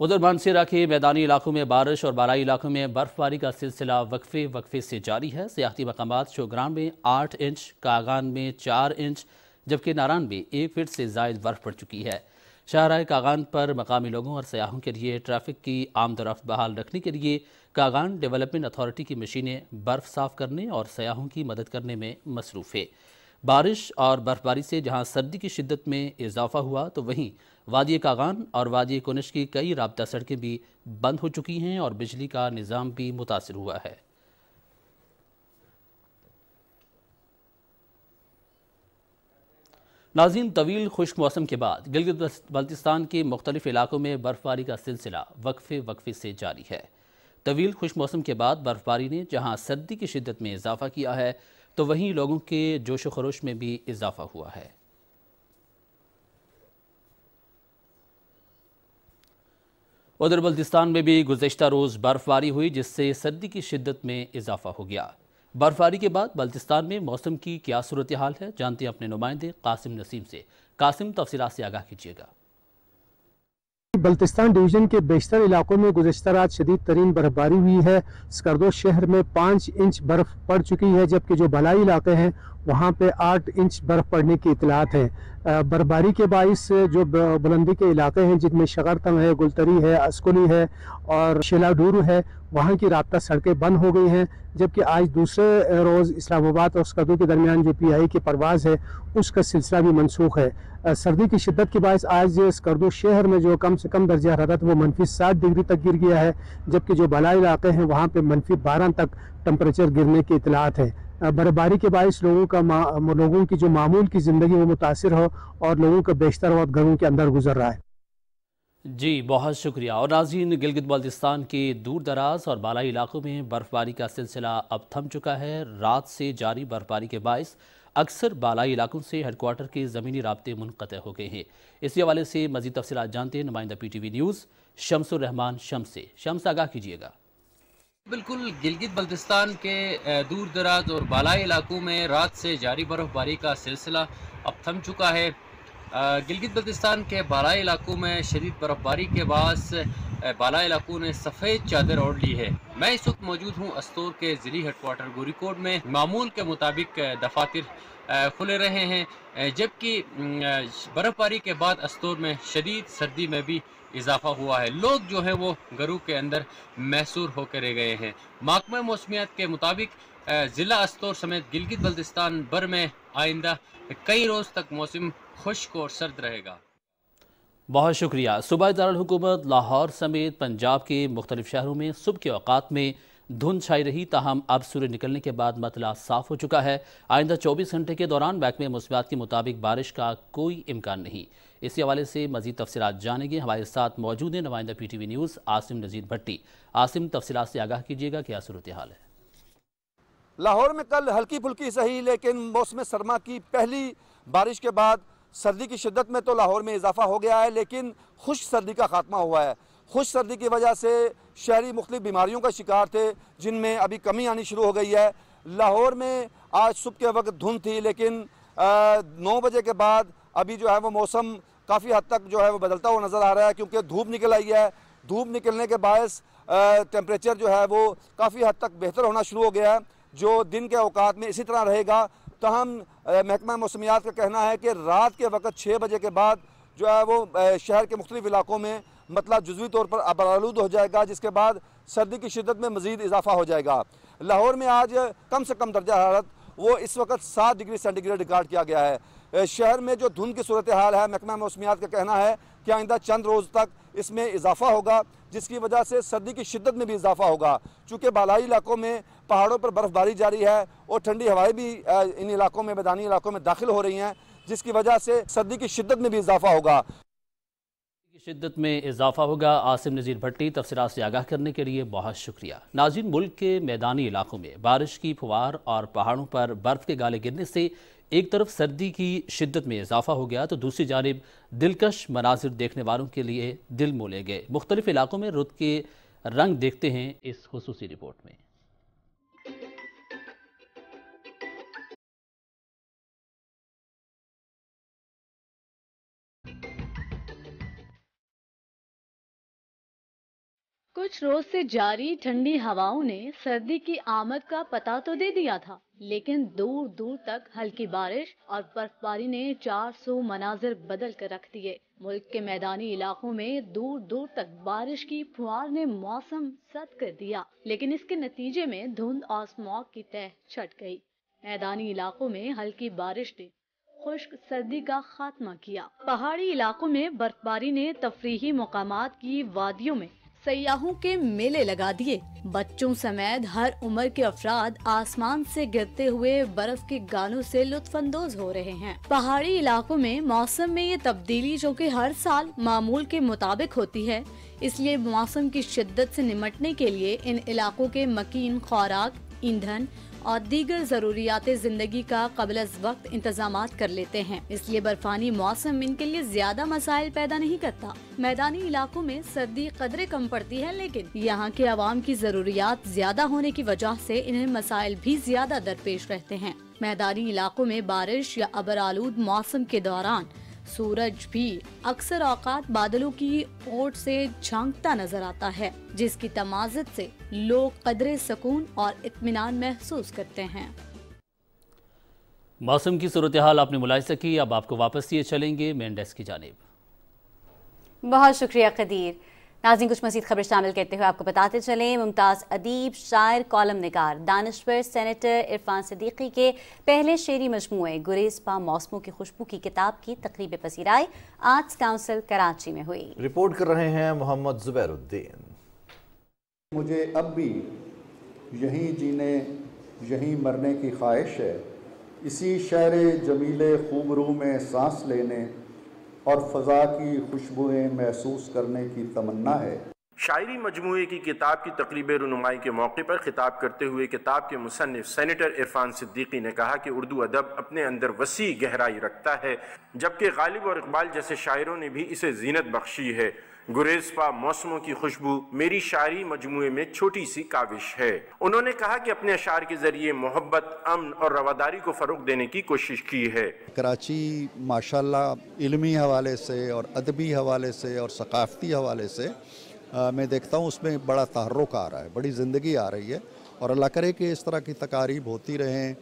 Speaker 10: उधर मानसूरा के मैदानी इलाकों में बारिश और बाराई इलाकों में बर्फबारी का सिलसिला वक्फे वक्फे से जारी है सियाती मकाम शोग्राम में आठ इंच कागान में चार इंच जबकि नारान में एक फीट से जायद बर्फ पड़ चुकी है शाहरा कागान पर मकामी लोगों और सयाहों के लिए ट्रैफिक की आमदरफ्त बहाल रखने के लिए कागान डेवलपमेंट अथॉरिटी की मशीनें बर्फ़ साफ करने और सयाहों की मदद करने में मसरूफ़ है बारिश और बर्फबारी से जहाँ सर्दी की शिद्दत में इजाफा हुआ तो वहीं वादी कागान और वादी कनिश की कई रबता सड़कें भी बंद हो चुकी हैं और बिजली का निज़ाम भी मुतासर हुआ है नाजीन तवील खुश्क मौसम के बाद गिलगित बल्तिस्तान के मुख्तलिफ इलाकों में बर्फबारी का सिलसिला वक्फे वक्फे से जारी है तवील खुश मौसम के बाद बर्फबारी ने जहाँ सर्दी की शिदत में इजाफा किया है तो वहीं लोगों के जोश खरोश में भी इजाफा हुआ है उधर बल्तिस्तान में भी गुजशत रोज़ बर्फ़बारी हुई जिससे सर्दी की शिद्दत में इजाफा हो गया बर्फ़बारी के बाद बल्तिस्तान में मौसम की क्या सूरत हाल है जानते हैं अपने नुमाइंदे कासिम नसीम से कासिम तफसीत से आगाह कीजिएगा
Speaker 5: बल्तिस्तान डिवीजन के बेशतर इलाकों में गुजशत रात शदीद तरीन बर्फबारी हुई है स्कर्दो शहर में पाँच इंच बर्फ पड़ चुकी है जबकि जो भलाई इलाके हैं वहाँ पे आठ इंच बर्फ पड़ने की इतलात है बर्फबारी के बायस जो बुलंदी के इलाके हैं जिनमें शगरतम है गुलतरी है अस्कुनी है और शिलाडूरू है वहाँ की रबता सड़कें बंद हो गई हैं जबकि आज दूसरे रोज़ इस्लामाबाद और स्कदू के दरमियान जो पी आई की परवाज़ है उसका सिलसिला भी मनसूख है सर्दी की शिद्दत के बायस आज स्कर्दू शहर में जो कम से कम दर्ज हरारत वो मनफी सात डिग्री तक गिर गया है जबकि जो बला इलाके हैं वहाँ पर मनफी बारह तक टम्परेचर गिरने की इतलात है बर्फबारी के बायस लोगों का लोगों की जो मामूल की ज़िंदगी वो मुतासर हो और लोगों का बेशतर वक्त घरों के अंदर गुजर रहा है
Speaker 10: जी बहुत शुक्रिया और नाजीन गिलगित बल्तिस्तान के दूर दराज और बालाई इलाकों में बर्फ़बारी का सिलसिला अब थम चुका है रात से जारी बर्फबारी के बायस अक्सर बालाई इलाकों से हेडकोार्टर के ज़मीनी रबते मुनत हो गए हैं इसी हवाले से मजीद तफसलत जानते हैं नुमाइंदा P T V news Shamsur Rahman शम से शम्स आगाह कीजिएगा बिल्कुल गिलगित बल्तिस्तान के दूर दराज और बालाई इलाकों में रात से जारी बर्फ़बारी का सिलसिला अब थम चुका है गिलगित बल्तिस्तान के बालाई इलाकों में शदीद बर्फ़बारी के बाद बाला इलाकों ने सफ़ेद चादर ओढ़ ली है मैं इस वक्त मौजूद हूँ अस्तोर के ज़िली हेडकोार्टर गोरीकोट में मामूल के मुताबिक दफातर खुले रहे हैं जबकि बर्फ़बारी के बाद अस्तूर में शदीद सर्दी में भी इजाफा हुआ है लोग जो है वो घरों के अंदर मैसूर होकर रह गए हैं महकमा मौसमियात के मुताबिक ज़िला अस्तूर समेत गिलगित बल्तिस्तान भर में आइंदा कई रोज़ तक मौसम खुश्क और सर्द रहेगा बहुत शुक्रिया सूबाई दारकूमत लाहौर समेत पंजाब के मुख्तलिफ शहरों में सुबह के अवात में धुंध छाई रही ताहम अब सूर्य निकलने के बाद मतला साफ हो चुका है आइंदा 24 घंटे के दौरान महकमे मौसमियात के मुताबिक बारिश का कोई इम्कान नहीं इसी हवाले से मजीद तफसलत जानेंगे हमारे साथ मौजूद हैं नुमाइंदा P T V news Asim Nazir Bhatti Asim तफसी से आगाह कीजिएगा क्या सूरत हाल है
Speaker 8: लाहौर में कल हल्की फुल्की सही लेकिन मौसम सरमा की पहली बारिश के बाद सर्दी की शिद्दत में तो लाहौर में इजाफा हो गया है लेकिन खुश सर्दी का खात्मा हुआ है खुश सर्दी की वजह से शहरी मुख्तु बीमारियों का शिकार थे जिनमें अभी कमी आनी शुरू हो गई है लाहौर में आज सुबह के वक्त धुंध थी लेकिन नौ बजे के बाद अभी जो है वो मौसम काफ़ी हद तक जो है वो बदलता हुआ नज़र आ रहा है क्योंकि धूप निकल आई है धूप निकलने के बायस टेम्परेचर जो है वो काफ़ी हद तक बेहतर होना शुरू हो गया है जो दिन के अवकात में इसी तरह रहेगा तहम महकमा मौसमियात का कहना है कि रात के वक्त छः बजे के बाद जो है वो शहर के मुख्तलिफ़ इलाकों में मतला जजवी तौर पर आलूद हो जाएगा जिसके बाद सर्दी की शिदत में मज़ीद इजाफा हो जाएगा लाहौर में आज कम से कम दर्जा हरारत वो इस वक्त सात डिग्री सेंटीग्रेड रिकॉर्ड किया गया है शहर में जो धुंध की सूरत हाल है महकमा मौसमियात का कहना है कि आइंदा चंद रोज़ तक इसमें इजाफा होगा जिसकी वजह से सर्दी की शिदत में भी इजाफा होगा चूँकि बालाई इलाकों में पहाड़ों पर बर्फ़बारी जारी है और ठंडी हवाएं भी इन इलाकों में मैदानी इलाकों में दाखिल हो रही हैं जिसकी वजह से सर्दी की शिदत में भी इजाफा होगा
Speaker 10: शिद्दत में इजाफा होगा आसिम नज़ीर भट्टी तफसरात से आगाह करने के लिए बहुत शुक्रिया नाजिन मुल्क के मैदानी इलाकों में बारिश की फुहार और पहाड़ों पर बर्फ़ के गाले गिरने से एक तरफ सर्दी की शिद्दत में इजाफा हो गया तो दूसरी जानब दिलकश मनाजिर देखने वालों के लिए दिल मोले गए मुख्तलिफ़ इलाकों में रुत के रंग देखते हैं इस खसूसी रिपोर्ट में
Speaker 11: कुछ रोज से जारी ठंडी हवाओं ने सर्दी की आमद का पता तो दे दिया था लेकिन दूर दूर तक हल्की बारिश और बर्फबारी ने 400 मनाजिर बदल कर रख दिए मुल्क के मैदानी इलाकों में दूर दूर तक बारिश की फुहार ने मौसम सद कर दिया लेकिन इसके नतीजे में धुंध और स्मॉक की तह छट गई मैदानी इलाकों में हल्की बारिश ने खुश्क सर्दी का खात्मा किया पहाड़ी इलाकों में बर्फबारी ने तफरी मकाम की वादियों में सयाहों के मेले लगा दिए बच्चों समेत हर उम्र के अफराद आसमान से गिरते हुए बर्फ के गानों से लुत्फानंदोज हो रहे हैं पहाड़ी इलाकों में मौसम में ये तब्दीली जो कि हर साल मामूल के मुताबिक होती है इसलिए मौसम की शिद्दत से निमटने के लिए इन इलाकों के मकीन खुराक ईंधन और दीगर ज़रूरियात ज़िंदगी का कबल वक्त इंतजाम कर लेते हैं इसलिए बर्फानी मौसम इनके लिए ज्यादा मसाइल पैदा नहीं करता मैदानी इलाकों में सर्दी कदरे कम पड़ती है लेकिन यहाँ के आवाम की ज़रूरियात ज्यादा होने की वजह से इन्हें मसाइल भी ज्यादा दरपेश रहते हैं मैदानी इलाकों में बारिश या अबर आलूद मौसम के दौरान सूरज भी अक्सर औकात बादलों की ओट से झांकता नजर आता है जिसकी तमाजत से लोग कदरे सुकून और इतमान महसूस करते हैं
Speaker 10: मौसम की सूरत हाल आपने मुलायजा की अब आपको वापस ये चलेंगे मेन डेस्क की जानब
Speaker 2: बहुत शुक्रिया कदीर नाजिन कुछ मजीद खबर शामिल करते हुए आपको बताते चले मुमताज़ अदीब शायर कॉलम नगार दानश्वर सैनिटर इरफान सदीकी के पहले शेरी मजमू गुरेज पा मौसमों की खुशबू की किताब की तकरीब पसीराई आर्ट्स काउंसिल कराची में हुई
Speaker 1: रिपोर्ट कर रहे हैं मोहम्मद जुबैरुद्दीन मुझे अब भी यहीं जीने
Speaker 8: यहीं मरने की ख्वाहिश है इसी शहर जमीले खूबरू में सांस लेने और फ़ज़ा की खुशबुएँ महसूस करने की तमन्ना
Speaker 12: है शायरी मजमू की किताब की तकरीब रनुमाई के मौके पर खिताब करते हुए किताब के मुसनफ़ सैनिटर इरफान सिद्दीकी ने कहा कि उर्दू अदब अपने अंदर वसी गहराई रखता है जबकि गालिब और इकबाल जैसे शायरों ने भी इसे जीनत बख्शी है गुरेज पा मौसमों की खुशबू मेरी शायरी मजमु में छोटी सी काविश है उन्होंने कहा कि अपने अशार के जरिए मोहब्बत अमन और रवादारी को फ़रोग देने की कोशिश की है
Speaker 8: कराची माशाल्लाह इलमी हवाले से और अदबी हवाले से और सकाफ़ती हवाले से आ, मैं देखता हूँ उसमें बड़ा तहरुक आ रहा है बड़ी ज़िंदगी आ रही है और अल्लाह करे कि इस तरह की तकारीब होती रहें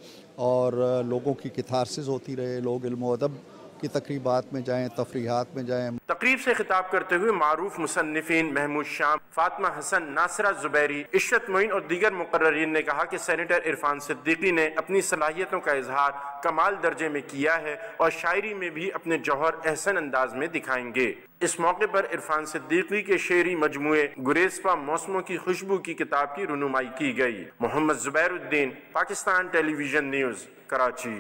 Speaker 8: और लोगों की किथारसिस होती रहे लोग इल्म अदब की तकरीबात में जाए तफरीहत में जाए
Speaker 12: तकरीब से खिताब करते हुए मारूफ मुसनफिन महमूद शाम फातमा हसन नासरा जुबैरी इशरत मोइन और दीगर मुकर्रीन ने कहा कि सैनिटर इरफान सिद्दीकी ने अपनी सलाहियतों का इजहार कमाल दर्जे में किया है और शायरी में भी अपने जौहर एहसन अंदाज में दिखाएंगे इस मौके पर इरफान सिद्दीकी के शेरी मजमू गुरेजपा मौसमों की खुशबू की किताब की रुनुमाई की गई मोहम्मद जुबैरुद्दीन पाकिस्तान टेलीविजन न्यूज़ कराची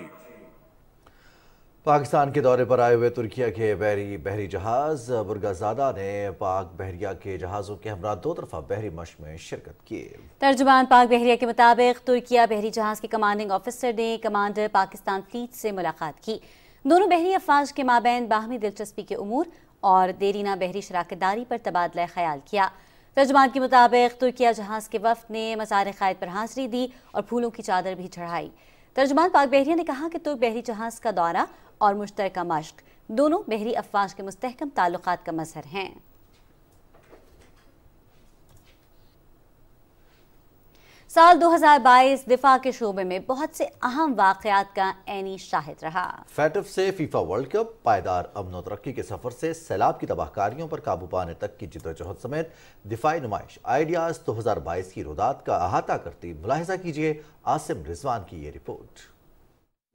Speaker 1: पाकिस्तान के दौरे पर आए हुए तुर्किया के बहरी बहरी जहाज़ बुरगाजादा ने पाक बहरिया के जहाज़ों के हमरा दो तरफा बहरी मश में शिरकत की
Speaker 2: तर्जुमान पाक बहरिया के मुताबिक तुर्किया बहरी जहाज़ के कमांडिंग ऑफिसर ने कमांडर पाकिस्तान फ्लीट से मुलाकात की दोनों बहरी अफवाज के माबेन बाहमी दिलचस्पी के उमूर और देरीना बहरी शराकतदारी पर तबादला ख्याल किया तर्जुमान के मुताबिक तुर्किया जहाज़ के वफद ने मसार क़ायद पर हाजिरी दी और फूलों की चादर भी चढ़ाई तर्जुमान पाक बहरिया ने कहा कि तुर्क बहरी जहाज़ का दौरा और मुश्तर मश्क दोनों बहरी अफवाज के मुस्तकम ताल्लुक का मजहर हैं साल 2022 दिफा के शोबे में बहुत से अहम वाकयात का एनी शाहिद रहा
Speaker 1: फैटफ से फीफा वर्ल्ड कप पायदार अमन तरक्की के सफर से सैलाब की तबाहकारियों पर काबू पाने तक की जदोजहद समेत दिफाई नुमाइश आइडियाज 2022 की रुदात का अहाता करती मुलाहजा कीजिए आसिम रिजवान की ये रिपोर्ट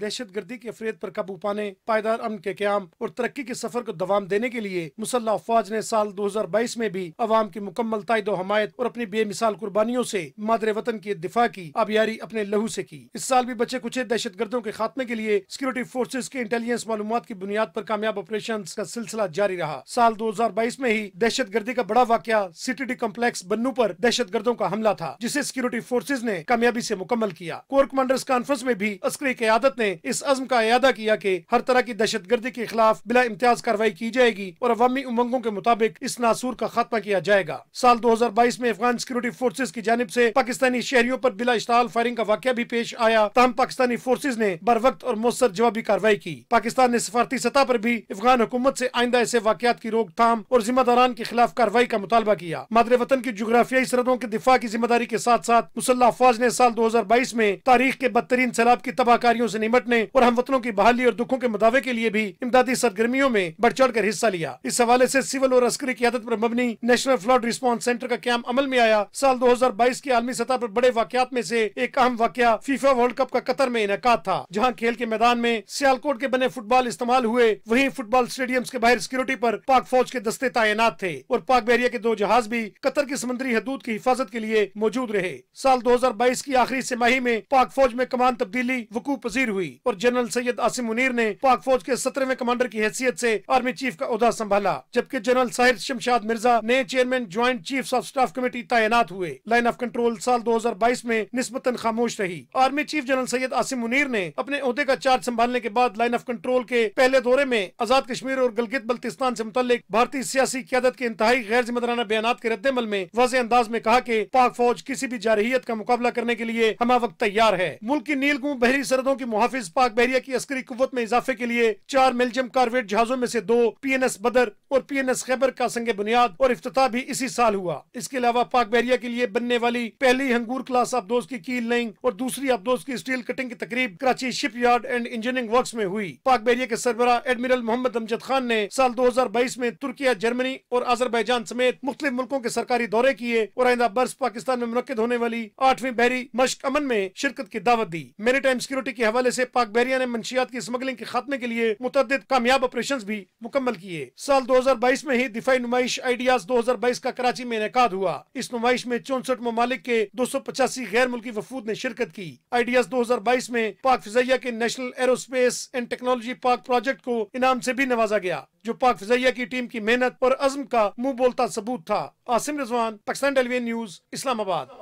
Speaker 13: दहशत गर्दी की अफरीत पर काबू पाने पायदार अमन के क्याम और तरक्की के सफर को दवाम देने के लिए मुसल्ला अफवाज ने साल दो हजार बाईस में भी अवाम की मुकम्मल तायदो हमायत और अपनी बेमिसाल कुर्बानियों से मादरे वतन की दिफा की आबियारी अपने लहू से की इस साल भी बचे कुछ दहशत गर्दों के खात्मे के लिए सिक्योरिटी फोर्सेज के इंटेलिजेंस मालूम की बुनियाद आरोप कामयाब ऑपरेशन का सिलसिला जारी रहा साल दो हजार बाईस में ही दहशत गर्दी का बड़ा वाक्य डी कम्प्लेक्स बन्नू आरोप दहशत गर्दों का हमला था जिसे सिक्योरिटी फोर्सेज ने कामयाबी ऐसी मुकम्मल किया कोर कमांडर्स कॉन्फ्रेंस में भी अस्करी क्यादत ने ने इस अजम का अदा किया की हर तरह की दहशत गर्दी के खिलाफ बिला इम्तियाज कार्रवाई की जाएगी और अवामी उमंगों के मुताबिक इस नासूर का खात्मा किया जाएगा साल दो हजार बाईस में अफगान सिक्योरिटी फोर्सेज की जानब ऐसी पाकिस्तानी शहरियों आरोप बिला इश्ताल फायरिंग का वाक्य भी पेश आया तहम पाकिस्तानी फोर्सेज ने बर वक्त और मौसर जवाबी कार्रवाई की पाकिस्तान ने सफारती सतह आरोप भी अफगान हुकूमत ऐसी आइंदा ऐसे वाकत की रोकथाम और जिम्मेदारान के खिलाफ कार्रवाई का मुतालबा किया मादरे वतन की जोग्राफियाई सरहदों के दिफा की जिम्मेदारी के साथ साथ मुसल्ला अफवाज ने साल दो हजार बाईस में तारीख के बदतरीन सैलाब की तबाहकारियों ऐसी निमट निपटने और हम वतनों की बहाली और दुखों के मुदावे के लिए भी इमदादी सरगर्मियों में बढ़ चढ़ कर हिस्सा लिया इस हवाले ऐसी सिविल और अस्करी आदत आरोप मबनी नेशनल फ्लड रिस्पॉन्स सेंटर का कैम्प अमल में आया साल दो हजार बाईस की आलमी सतह आरोप बड़े वाकत में ऐसी एक अहम वाक्य फीफा वर्ल्ड कप का कतर में इनका था जहाँ खेल के मैदान में सियालकोट के बने फुटबॉल इस्तेमाल हुए वही फुटबॉल स्टेडियम के बाहर सिक्योरिटी आरोप पाक फौज के दस्ते तैनात थे और पाक बैरिया के दो जहाज भी कतर की समुद्री हदूद की हिफाजत के लिए मौजूद रहे साल दो हजार बाईस की आखिरी सिमाही में पाक फौज में कमान तब्दीली वकूफ पजीर हुई हुई और जनरल सैयद आसिम मुनीर ने पाक फौज के सत्रहवें कमांडर की हैसियत से आर्मी चीफ का उहदा संभाला जबकि जनरल साहिर शमशाद मिर्जा नए chairman joint chief of staff committee तैनात हुए लाइन ऑफ कंट्रोल साल बाईस में निस्बतन खामोश रही army chief general Syed Asim Munir ने अपने अहदे का चार्ज संभालने के बाद लाइन ऑफ कंट्रोल के पहले दौरे में आजाद कश्मीर और गलगित बल्तिस्तान ऐसी मुतल भारतीय सियासी क्यादत के इंतहाई गैर जिम्मेदाराना बयान के रद्दमल में वाज अंदाज में कहा की पाक फौज किसी भी जारहीत का मुकाबला करने के लिए हम वक्त तैयार है मुल्क की नीलगू बहरी सरहदों की मुहाफ हाफिज पाक बहरिया की अस्करी कुत में इजाफे के लिए चार मिलजम कार्वेट जहाजों में से दो पी एन एस बदर और पी एन एस खैबर का संग बुनियाद और अफ्ताह भी इसी साल हुआ इसके अलावा पाक बहरिया के लिए बनने वाली पहली हंगूर क्लास अबदोज की कील लाइंग और दूसरी अबदोज की स्टील कटिंग की तकरीब Karachi shipyard and engineering work में हुई पाक बहरिया के सरबरा एडमिरल मोहम्मद अमजद खान ने साल दो हजार बाईस में तुर्किया जर्मनी और आजरबैजान समेत मुख्त मुल्कों के सरकारी दौरे किए और आइंदा बर्स पाकिस्तान में मुनद होने वाली आठवीं बहरी मश्क अमन में शिरकत की दावत दी मेरी टाइम सिक्योरिटी के हवाले ऐसी से बैरिया ने मंशियात की स्मगलिंग के खात्मे के लिए मुतद कामयाब ऑपरेशन भी मुकम्मल किए साल दो हजार बाईस में ही दिफाई नुमाइश आइडियाज दो हजार बाईस का कराची में इनका हुआ इस नुमाइश में चौसठ ममालिक के दो सौ पचासी गैर मुल्की वफूद ने शिरकत की आइडियाज दो हजार बाईस में पाक फिजैया के national aerospace and technology park project को इनाम ऐसी भी नवाजा गया जो पाक फिजैया की टीम की मेहनत और अजम का मुंह बोलता सबूत था Asim Rizwan Pakistan television news Islamabad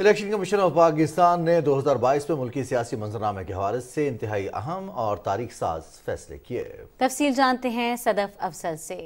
Speaker 1: election commission of Pakistan ने 2022 में मुल्की सियासी मंजरनामे के हवाले से इंतहाई अहम और तारीख साज फैसले किए
Speaker 14: तफसील जानते हैं सदफ अफसर से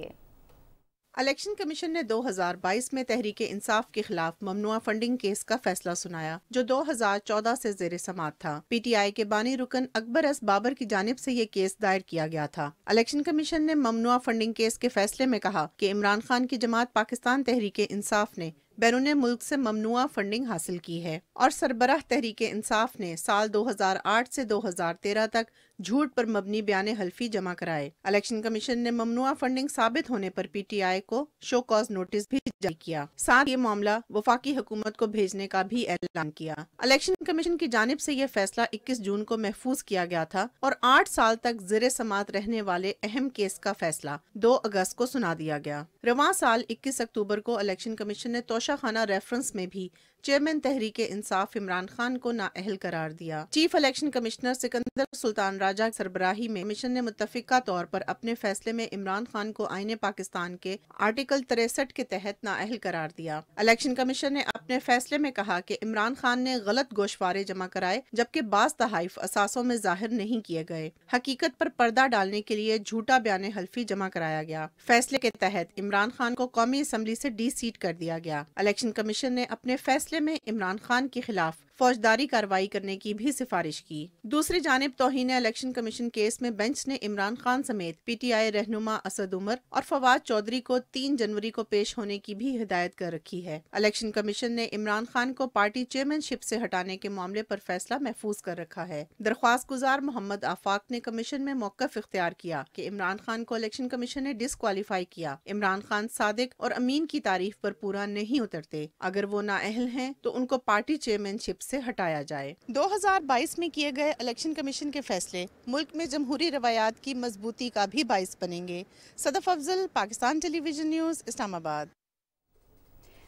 Speaker 14: इलेक्शन कमीशन ने 2022 में तहरीक इंसाफ के खिलाफ ममनुआ फंडिंग केस का फैसला सुनाया जो 2014 से जेर समात था पीटीआई के बानी रुकन अकबर एस बाबर की जानब से ये केस दायर किया गया था इलेक्शन कमीशन ने ममनुआ फंडिंग केस के फैसले में कहा कि इमरान खान की जमात पाकिस्तान तहरीक इंसाफ ने बैरून मुल्क से ममनुआ फंडिंग हासिल की है और सरबराह तहरीक इंसाफ ने साल 2008 से 2013 तक झूठ पर मबनी बयान हल्फी जमा कराए इलेक्शन कमीशन ने ममनुआ फंडिंग साबित होने पर पीटीआई को शो कॉज नोटिस भी जारी किया साथ ये मामला वफाकी हुकूमत को भेजने का भी ऐलान किया इलेक्शन कमीशन की जानब ऐसी यह फैसला इक्कीस जून को महफूज किया गया था और आठ साल तक जिर समात रहने वाले अहम केस का फैसला दो अगस्त को सुना दिया गया रवा साल इक्कीस अक्टूबर को इलेक्शन कमीशन ने तोशा अच्छा खाना रेफरेंस में भी चेयरमैन तहरीक इंसाफ इमरान खान को नाअहल करार दिया chief election commissioner Sikandar Sultan Raja सरबराही में कमीशन ने मुतफिका तौर पर अपने फैसले में इमरान खान को आईने पाकिस्तान के आर्टिकल तिरसठ के तहत नाअहल करार दिया इलेक्शन कमीशन ने अपने फैसले में कहा की इमरान खान ने गलत गोशवारे जमा कराए जबकि बास तहाइफ असासों में जाहिर नहीं किए गए हकीकत पर पर्दा डालने के लिए झूठा बयान हल्फी जमा कराया गया फैसले के तहत इमरान खान को कौमी असम्बली ऐसी डी सीट कर दिया गया इलेक्शन कमीशन ने अपने फैसले सिलसिले में इमरान खान के खिलाफ फौजदारी कार्रवाई करने की भी सिफारिश की दूसरी जानब तोहन इलेक्शन कमीशन केस में बेंच ने इमरान खान समेत पी टी आई रहनुमा असद उमर और फवाद चौधरी को तीन जनवरी को पेश होने की भी हिदायत कर रखी है इलेक्शन कमीशन ने इमरान खान को पार्टी चेयरमैनशिप ऐसी हटाने के मामले आरोप फैसला महफूज कर रखा है दरख्वास्त गुजार मोहम्मद आफाक ने कमीशन में मौकफ इख्तियार किया कि इमरान खान को इलेक्शन कमीशन ने डिसक्वालीफाई किया इमरान खान सादिक और अमीन की तारीफ आरोप पूरा नहीं उतरते अगर वो नाअहल है तो उनको पार्टी चेयरमैनशिप से हटाया जाए 2022 में किए गए इलेक्शन कमीशन के फैसले मुल्क में जमहूरी रवायात की मजबूती का भी बायस बनेंगे सदफ अफजल पाकिस्तान टेलीविजन न्यूज़ इस्लामाबाद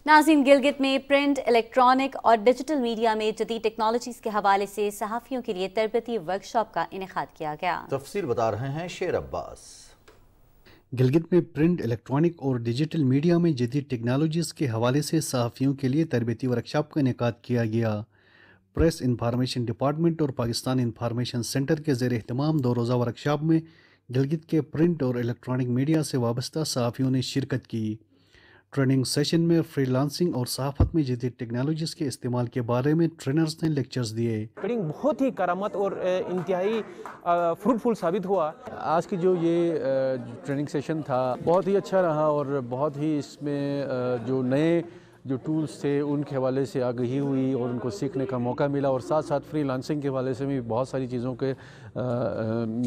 Speaker 14: नाजिन गिलगित में प्रिंट इलेक्ट्रॉनिक और डिजिटल मीडिया में जदी
Speaker 2: टेक्नोलॉजीज के हवाले से सहाफ़ियों के लिए तरबती वर्कशॉप का इनका किया गया
Speaker 1: तफसील बता रहे हैं शेर अब्बास
Speaker 15: गिलगित में प्रिंट इलेक्ट्रॉनिक और डिजिटल मीडिया में जदीद टेक्नोलॉजीज़ के हवाले से सहाफ़ियों के लिए तरबती वर्कशॉप का इनका किया गया प्रेस इंफॉर्मेशन डिपार्टमेंट और पाकिस्तान इंफॉर्मेशन सेंटर के जेर अहतमाम दो रोज़ा वर्कशॉप में गिलगित के प्रिंट और इलेक्ट्रॉनिक मीडिया से वाबस्ता सहाफ़ियों ने शिरकत की ट्रेनिंग सेशन में फ्रीलांसिंग और सहाफत में जदीद टेक्नोलॉजीज़ के इस्तेमाल के बारे में ट्रेनर्स ने लेक्चर्स दिए
Speaker 12: ट्रेनिंग बहुत ही करामत और इंतहाई फ्रूटफुल साबित हुआ आज की जो ये ट्रेनिंग सेशन था बहुत ही अच्छा रहा और बहुत ही इसमें जो नए जो टूल्स थे उनके हवाले से आगही हुई और उनको सीखने का मौका मिला और साथ साथ फ्री लांसिंग के हवाले से भी बहुत सारी चीज़ों के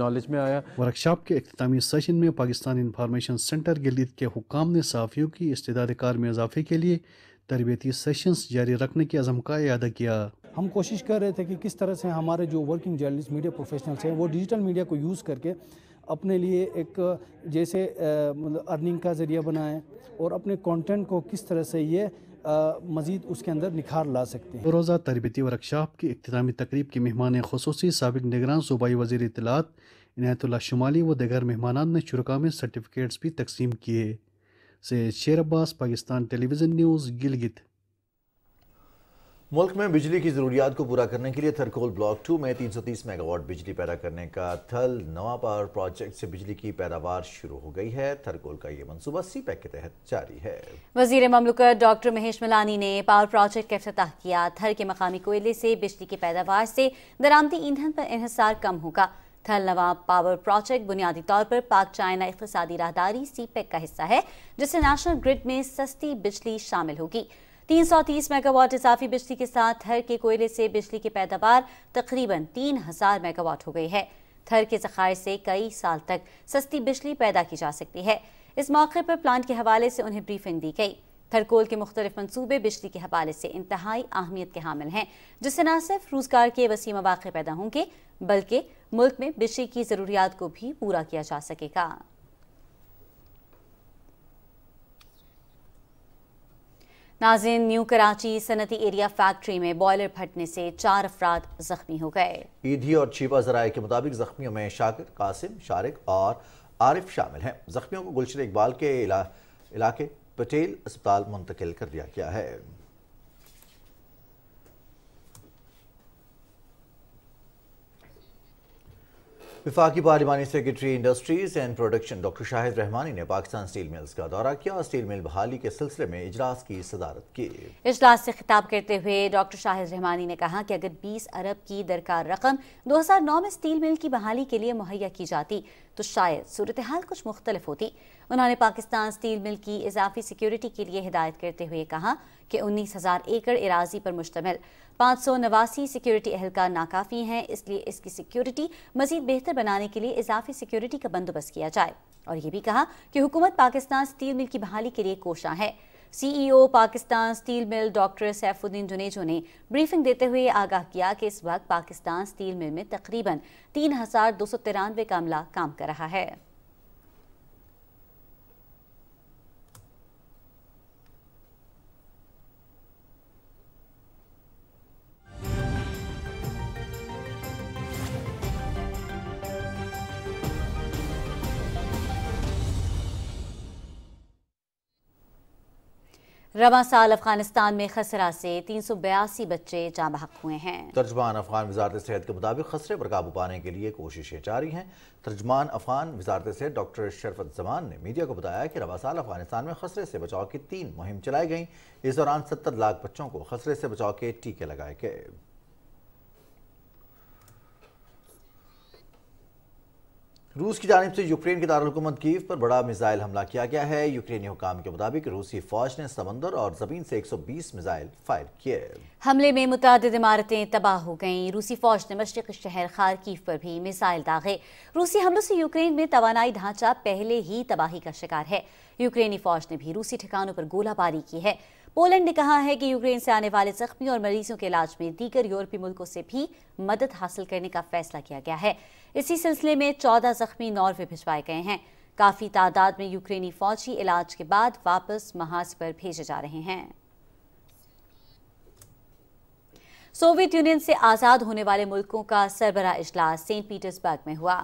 Speaker 12: नॉलेज में आया
Speaker 15: वर्कशॉप के अख्तामी सेशन में पाकिस्तान इंफॉर्मेशन सेंटर गिलीद के हुकाम ने सहाफ़ियों की इस्तेदाद कार में इजाफे के लिए तरबती सेशंस जारी रखने के अज़म का अदा किया हम कोशिश कर रहे थे कि किस तरह से हमारे जो वर्किंग जर्नलिस्ट मीडिया प्रोफेशनल्स हैं वो डिजिटल मीडिया को यूज़ करके अपने लिए एक जैसे मतलब अर्निंग का ज़रिया बनाएं और अपने कंटेंट को किस तरह से ये मज़ीद उसके अंदर निखार ला सकते हैं रोज़ा तरबती वर्कशॉप की अख्तामी तकरीब के मेहमान खसूसी सबक निगरान सूबाई वजीर इतलात इनायतुल्ला शुमाली व दिगर मेहमान ने शुरुआ में सर्टिफिकेट्स भी तकसीम किए से शेर अब्बास पाकिस्तान टेलीविज़न न्यूज़ गिलगित
Speaker 1: मुल्क में बिजली की ज़रूरियात को पूरा करने के लिए थरकोल ब्लॉक टू में 330 मेगावाट बिजली पैदा करने का थल नवा पावर प्रोजेक्ट से बिजली की पैदावार शुरू हो गई है थरकोल का ये मंसूबा सी पैक e के तहत जारी है
Speaker 2: वजीर ममलकत डॉक्टर महेश मिलानी ने पावर प्रोजेक्ट का अफ्ताह किया थर के मकामी कोयले से बिजली की पैदावार से दरामदी ईंधन पर इहिसार कम होगा थल नवाब पावर प्रोजेक्ट बुनियादी तौर पर पाक चाइना इकतदी राहदारी सी पैक e का हिस्सा है जिससे नेशनल ग्रिड में सस्ती बिजली शामिल होगी 330 मेगावाट इजाफी बिजली के साथ थर के कोयले से बिजली की पैदावार तकरीबन 3000 मेगावाट हो गई है थर के जखायर से कई साल तक सस्ती बिजली पैदा की जा सकती है इस मौके पर प्लांट के हवाले से उन्हें ब्रीफिंग दी गई थरकोल के मुख्तलिफ मनसूबे बिजली के हवाले से इंतहाई अहमियत के हामिल हैं जिससे न सिर्फ रोजगार के वसी मौाक़े पैदा होंगे बल्कि मुल्क में बिजली की ज़रूरियात को भी पूरा किया जा सकेगा नाजिन न्यू कराची सनती एरिया फैक्ट्री में बॉयलर फटने से चार अफराद जख्मी हो गए
Speaker 1: ईदी और चीफा जराये के मुताबिक जख्मियों में शाकिर कासिम शारिक और आरिफ शामिल हैं जख्मियों को गुलशन इकबाल के इला, इलाके पटेल अस्पताल मुंतकिल कर दिया गया है विफाक पार्लिमानी secretary industries and production doctor Shahid Rehmani ने पाकिस्तान स्टील मिल्स का दौरा किया और स्टील मिल बहाली के सिलसिले में इजलास की सदारत की
Speaker 2: इजलास से खिताब करते हुए डॉक्टर शाहिद रहमानी ने कहा कि अगर 20 अरब की दरकार रकम 2009 में स्टील मिल की बहाली के लिए मुहैया की जाती तो शायद सूरत हाल कुछ मुख्तलिफ होती उन्होंने पाकिस्तान स्टील मिल की इजाफी सिक्योरिटी के लिए हिदायत करते हुए कहा कि उन्नीस हज़ार एकड़ एराजी पर मुश्तम पाँच सौ नवासी सिक्योरिटी अहलकार नाकाफ़ी हैं इसलिए इसकी सिक्योरिटी मजीद बेहतर बनाने के लिए इजाफी सिक्योरिटी का बंदोबस्त किया जाए और ये भी कहा कि हुकूमत पाकिस्तान स्टील मिल की बहाली के लिए कोशा है CEO e Pakistan steel mill doctor Saifuddin Junejo ने ब्रीफिंग देते हुए आगाह किया कि इस वक्त पाकिस्तान स्टील मिल में तकरीबन तीन हजार दो सौ तिरानवे कामला काम कर रहा है रवा साल अफगानिस्तान में खसरा से तीन सौ बयासी बच्चे जाँ बहक हुए हैं
Speaker 1: तर्जमान अफगान वजारत सेहत के मुताबिक खसरे पर काबू पाने के लिए कोशिशें जारी हैं तर्जमान अफगान वजारत सेहत डॉक्टर शरफत जमान ने मीडिया को बताया कि रवा साल अफगानिस्तान में खसरे से बचाव की तीन मुहिम चलाई गई इस दौरान सत्तर लाख बच्चों को खसरे से बचाव के टीके लगाए गए रूस की जानब से यूक्रेन के दारकूमत कीव पर बड़ा मिसाइल हमला किया गया है यूक्रेनी हुकाम के मुताबिक रूसी फौज ने समंदर और जमीन से 120 मिसाइल फायर किए
Speaker 2: हमले में मुतद इमारतें तबाह हो गईं रूसी फौज ने मशरक शहर खारकीव पर भी मिसाइल दागे रूसी हमलों से यूक्रेन में तोानाई ढांचा पहले ही तबाही का शिकार है यूक्रेनी फौज ने भी रूसी ठिकानों पर गोलाबारी की है पोलैंड ने कहा है कि यूक्रेन से आने वाले जख्मी और मरीजों के इलाज में दीगर यूरोपीय मुल्कों से भी मदद हासिल करने का फैसला किया गया है इसी सिलसिले में चौदह जख्मी नॉर्वे भिजवाए गए हैं काफी तादाद में यूक्रेनी फौजी इलाज के बाद वापस महाज पर भेजे जा रहे हैं सोवियत यूनियन से आजाद होने वाले मुल्कों का सरबरा इजलास सेंट पीटर्सबर्ग में हुआ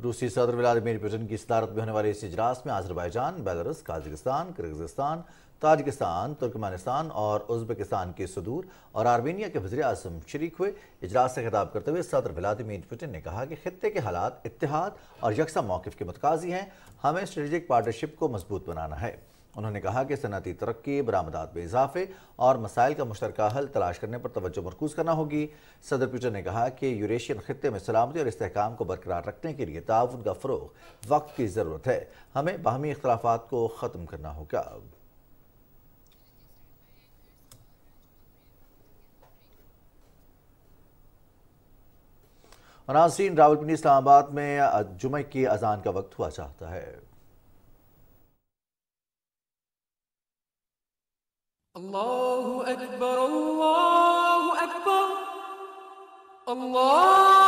Speaker 1: रूसी सदर व्लादिमीर पुतिन की सदारत में होने वाले इस इजलास में Azerbaijan Belarus Kazakhstan Kyrgyzstan Tajikistan Turkmenistan और उज्बेकिस्तान के सदूर और आर्मेनिया के वजी अजम शरीक हुए इजलास से खिताब करते हुए सदर व्लादिमिर पुतिन ने कहा कि खत्े के हालात इतिहाद और यकसा मौकफ़ के मतकाजी हैं हमें स्ट्रेटिक पार्टनरशिप को मजबूत बनाना है उन्होंने कहा कि सनती तरक्की बरामदात में इजाफे और मसाइल का मुश्तरक हल तलाश करने पर तोज्जो मरकूज करना होगी सदर पुटिन ने कहा कि यूरेशियन खत्े में सलामती और इसकाम को बरकरार रखने के लिए ताउन का फ़रोग वक्त की ज़रूरत है हमें बाहमी अख्तलाफा को ख़त्म करना होगा मनासरीन रावलपिंडी इस्लामाबाद में जुमे की अजान का वक्त हुआ चाहता है
Speaker 16: अल्लाह अकबर अल्लाह अकबर अल्लाह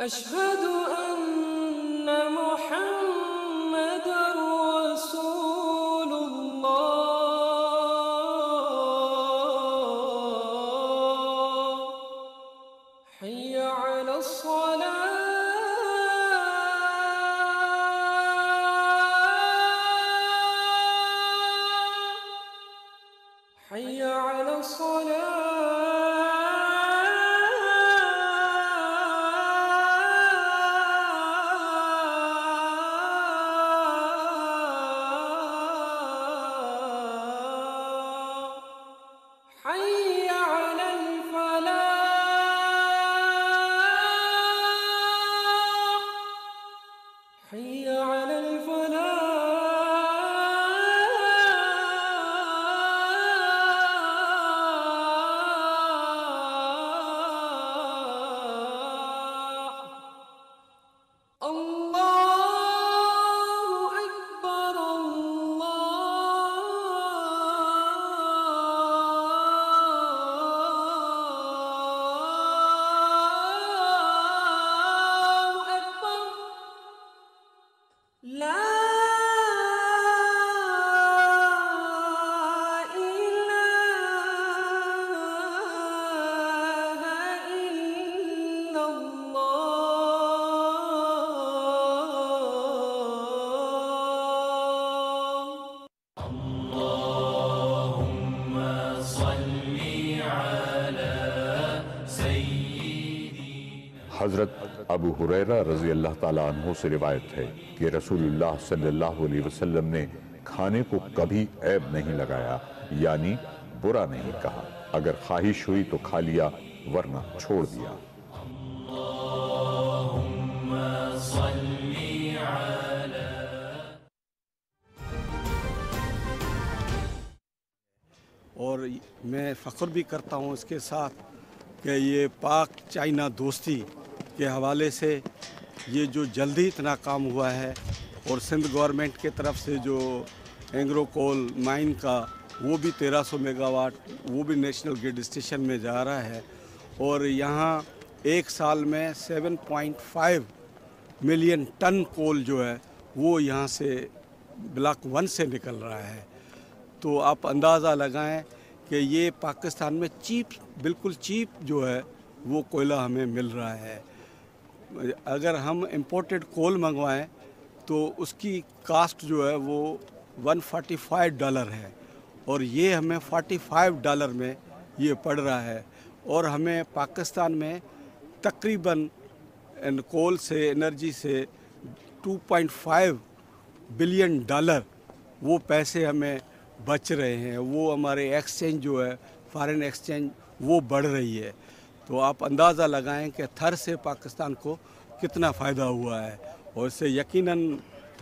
Speaker 16: أشهد أن
Speaker 6: तहों से रिवायत है कि रसूलुल्लाह सल्लल्लाहु अलैहि वसल्लम ने खाने को कभी ऐब नहीं लगाया यानी बुरा नहीं कहा अगर ख्वाहिश हुई तो खा लिया वरना छोड़ दिया
Speaker 16: और
Speaker 9: मैं फ़ख्र भी करता हूँ इसके साथ कि ये पाक चाइना दोस्ती के हवाले से ये जो जल्दी इतना काम हुआ है और सिंध गवर्नमेंट के तरफ से जो एंग्रो कोल माइन का वो भी 1300 मेगावाट वो भी नेशनल ग्रिड स्टेशन में जा रहा है और यहाँ एक साल में 7.5 मिलियन टन कोल जो है वो यहाँ से ब्लॉक वन से निकल रहा है तो आप अंदाज़ा लगाएं कि ये पाकिस्तान में चीप बिल्कुल चीप जो है वो कोयला हमें मिल रहा है अगर हम इम्पोर्टेड कोल मंगवाएं तो उसकी कास्ट जो है वो 145 डॉलर है और ये हमें 45 डॉलर में ये पड़ रहा है और हमें पाकिस्तान में तकरीबन कोल से एनर्जी से 2.5 बिलियन डॉलर वो पैसे हमें बच रहे हैं वो हमारे एक्सचेंज जो है फॉरेन एक्सचेंज वो बढ़ रही है तो आप अंदाज़ा लगाएं कि थर से पाकिस्तान को कितना फ़ायदा हुआ है और इससे यकीनन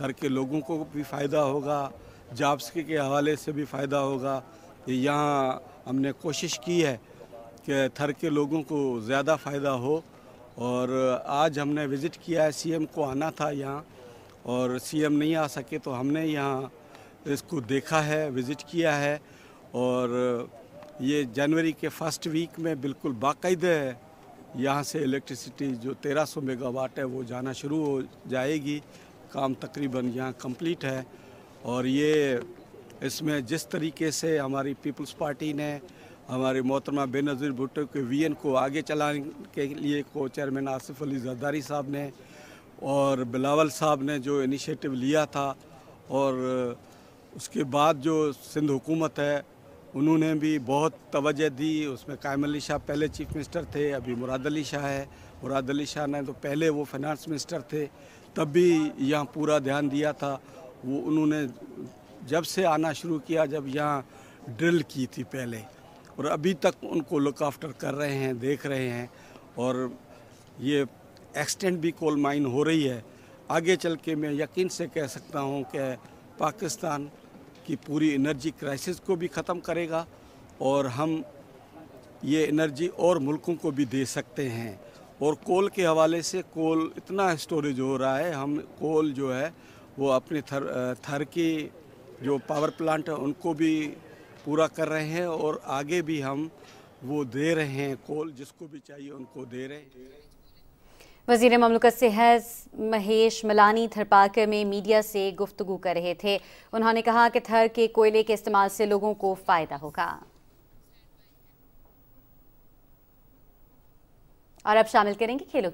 Speaker 9: थर के लोगों को भी फ़ायदा होगा जॉब्स के हवाले से भी फ़ायदा होगा यहाँ हमने कोशिश की है कि थर के लोगों को ज़्यादा फ़ायदा हो और आज हमने विज़िट किया है सीएम को आना था यहाँ और सीएम नहीं आ सके तो हमने यहाँ इसको देखा है विज़िट किया है और ये जनवरी के फर्स्ट वीक में बिल्कुल बाकायदे यहाँ से इलेक्ट्रिसिटी जो 1300 मेगावाट है वो जाना शुरू हो जाएगी काम तकरीबन यहाँ कंप्लीट है और ये इसमें जिस तरीके से हमारी पीपल्स पार्टी ने हमारे मोहतरमा बेनज़ीर भुट्टो के वी को आगे चलाने के लिए को चेयरमैन आसिफ अली जरदारी साहब ने और बिलावल साहब ने जो इनिशिएटिव लिया था और उसके बाद जो सिंध हुकूमत है उन्होंने भी बहुत तवज्जो दी उसमें कायम अली शाह पहले चीफ मिनिस्टर थे अभी मुराद अली शाह है मुराद अली शाह ने तो पहले वो फाइनेंस मिनिस्टर थे तब भी यहाँ पूरा ध्यान दिया था वो उन्होंने जब से आना शुरू किया जब यहाँ ड्रिल की थी पहले और अभी तक उनको लुक आफ्टर कर रहे हैं देख रहे हैं और ये एक्सटेंड भी कोल माइन हो रही है आगे चल के मैं यकीन से कह सकता हूँ कि पाकिस्तान कि पूरी एनर्जी क्राइसिस को भी ख़त्म करेगा और हम ये एनर्जी और मुल्कों को भी दे सकते हैं और कोल के हवाले से कोल इतना स्टोरेज हो रहा है हम कोल जो है वो अपने थर थर की जो पावर प्लांट है उनको भी पूरा कर रहे हैं और आगे भी हम वो दे रहे हैं कोल जिसको भी चाहिए उनको दे रहे हैं
Speaker 2: वजीर ममलकत सेहत महेश मलानी थरपाकर में मीडिया से गुफ्तु कर रहे थे उन्होंने कहा कि थर के कोयले के इस्तेमाल से लोगों को फ़ायदा होगा और अब शामिल करेंगे खेलों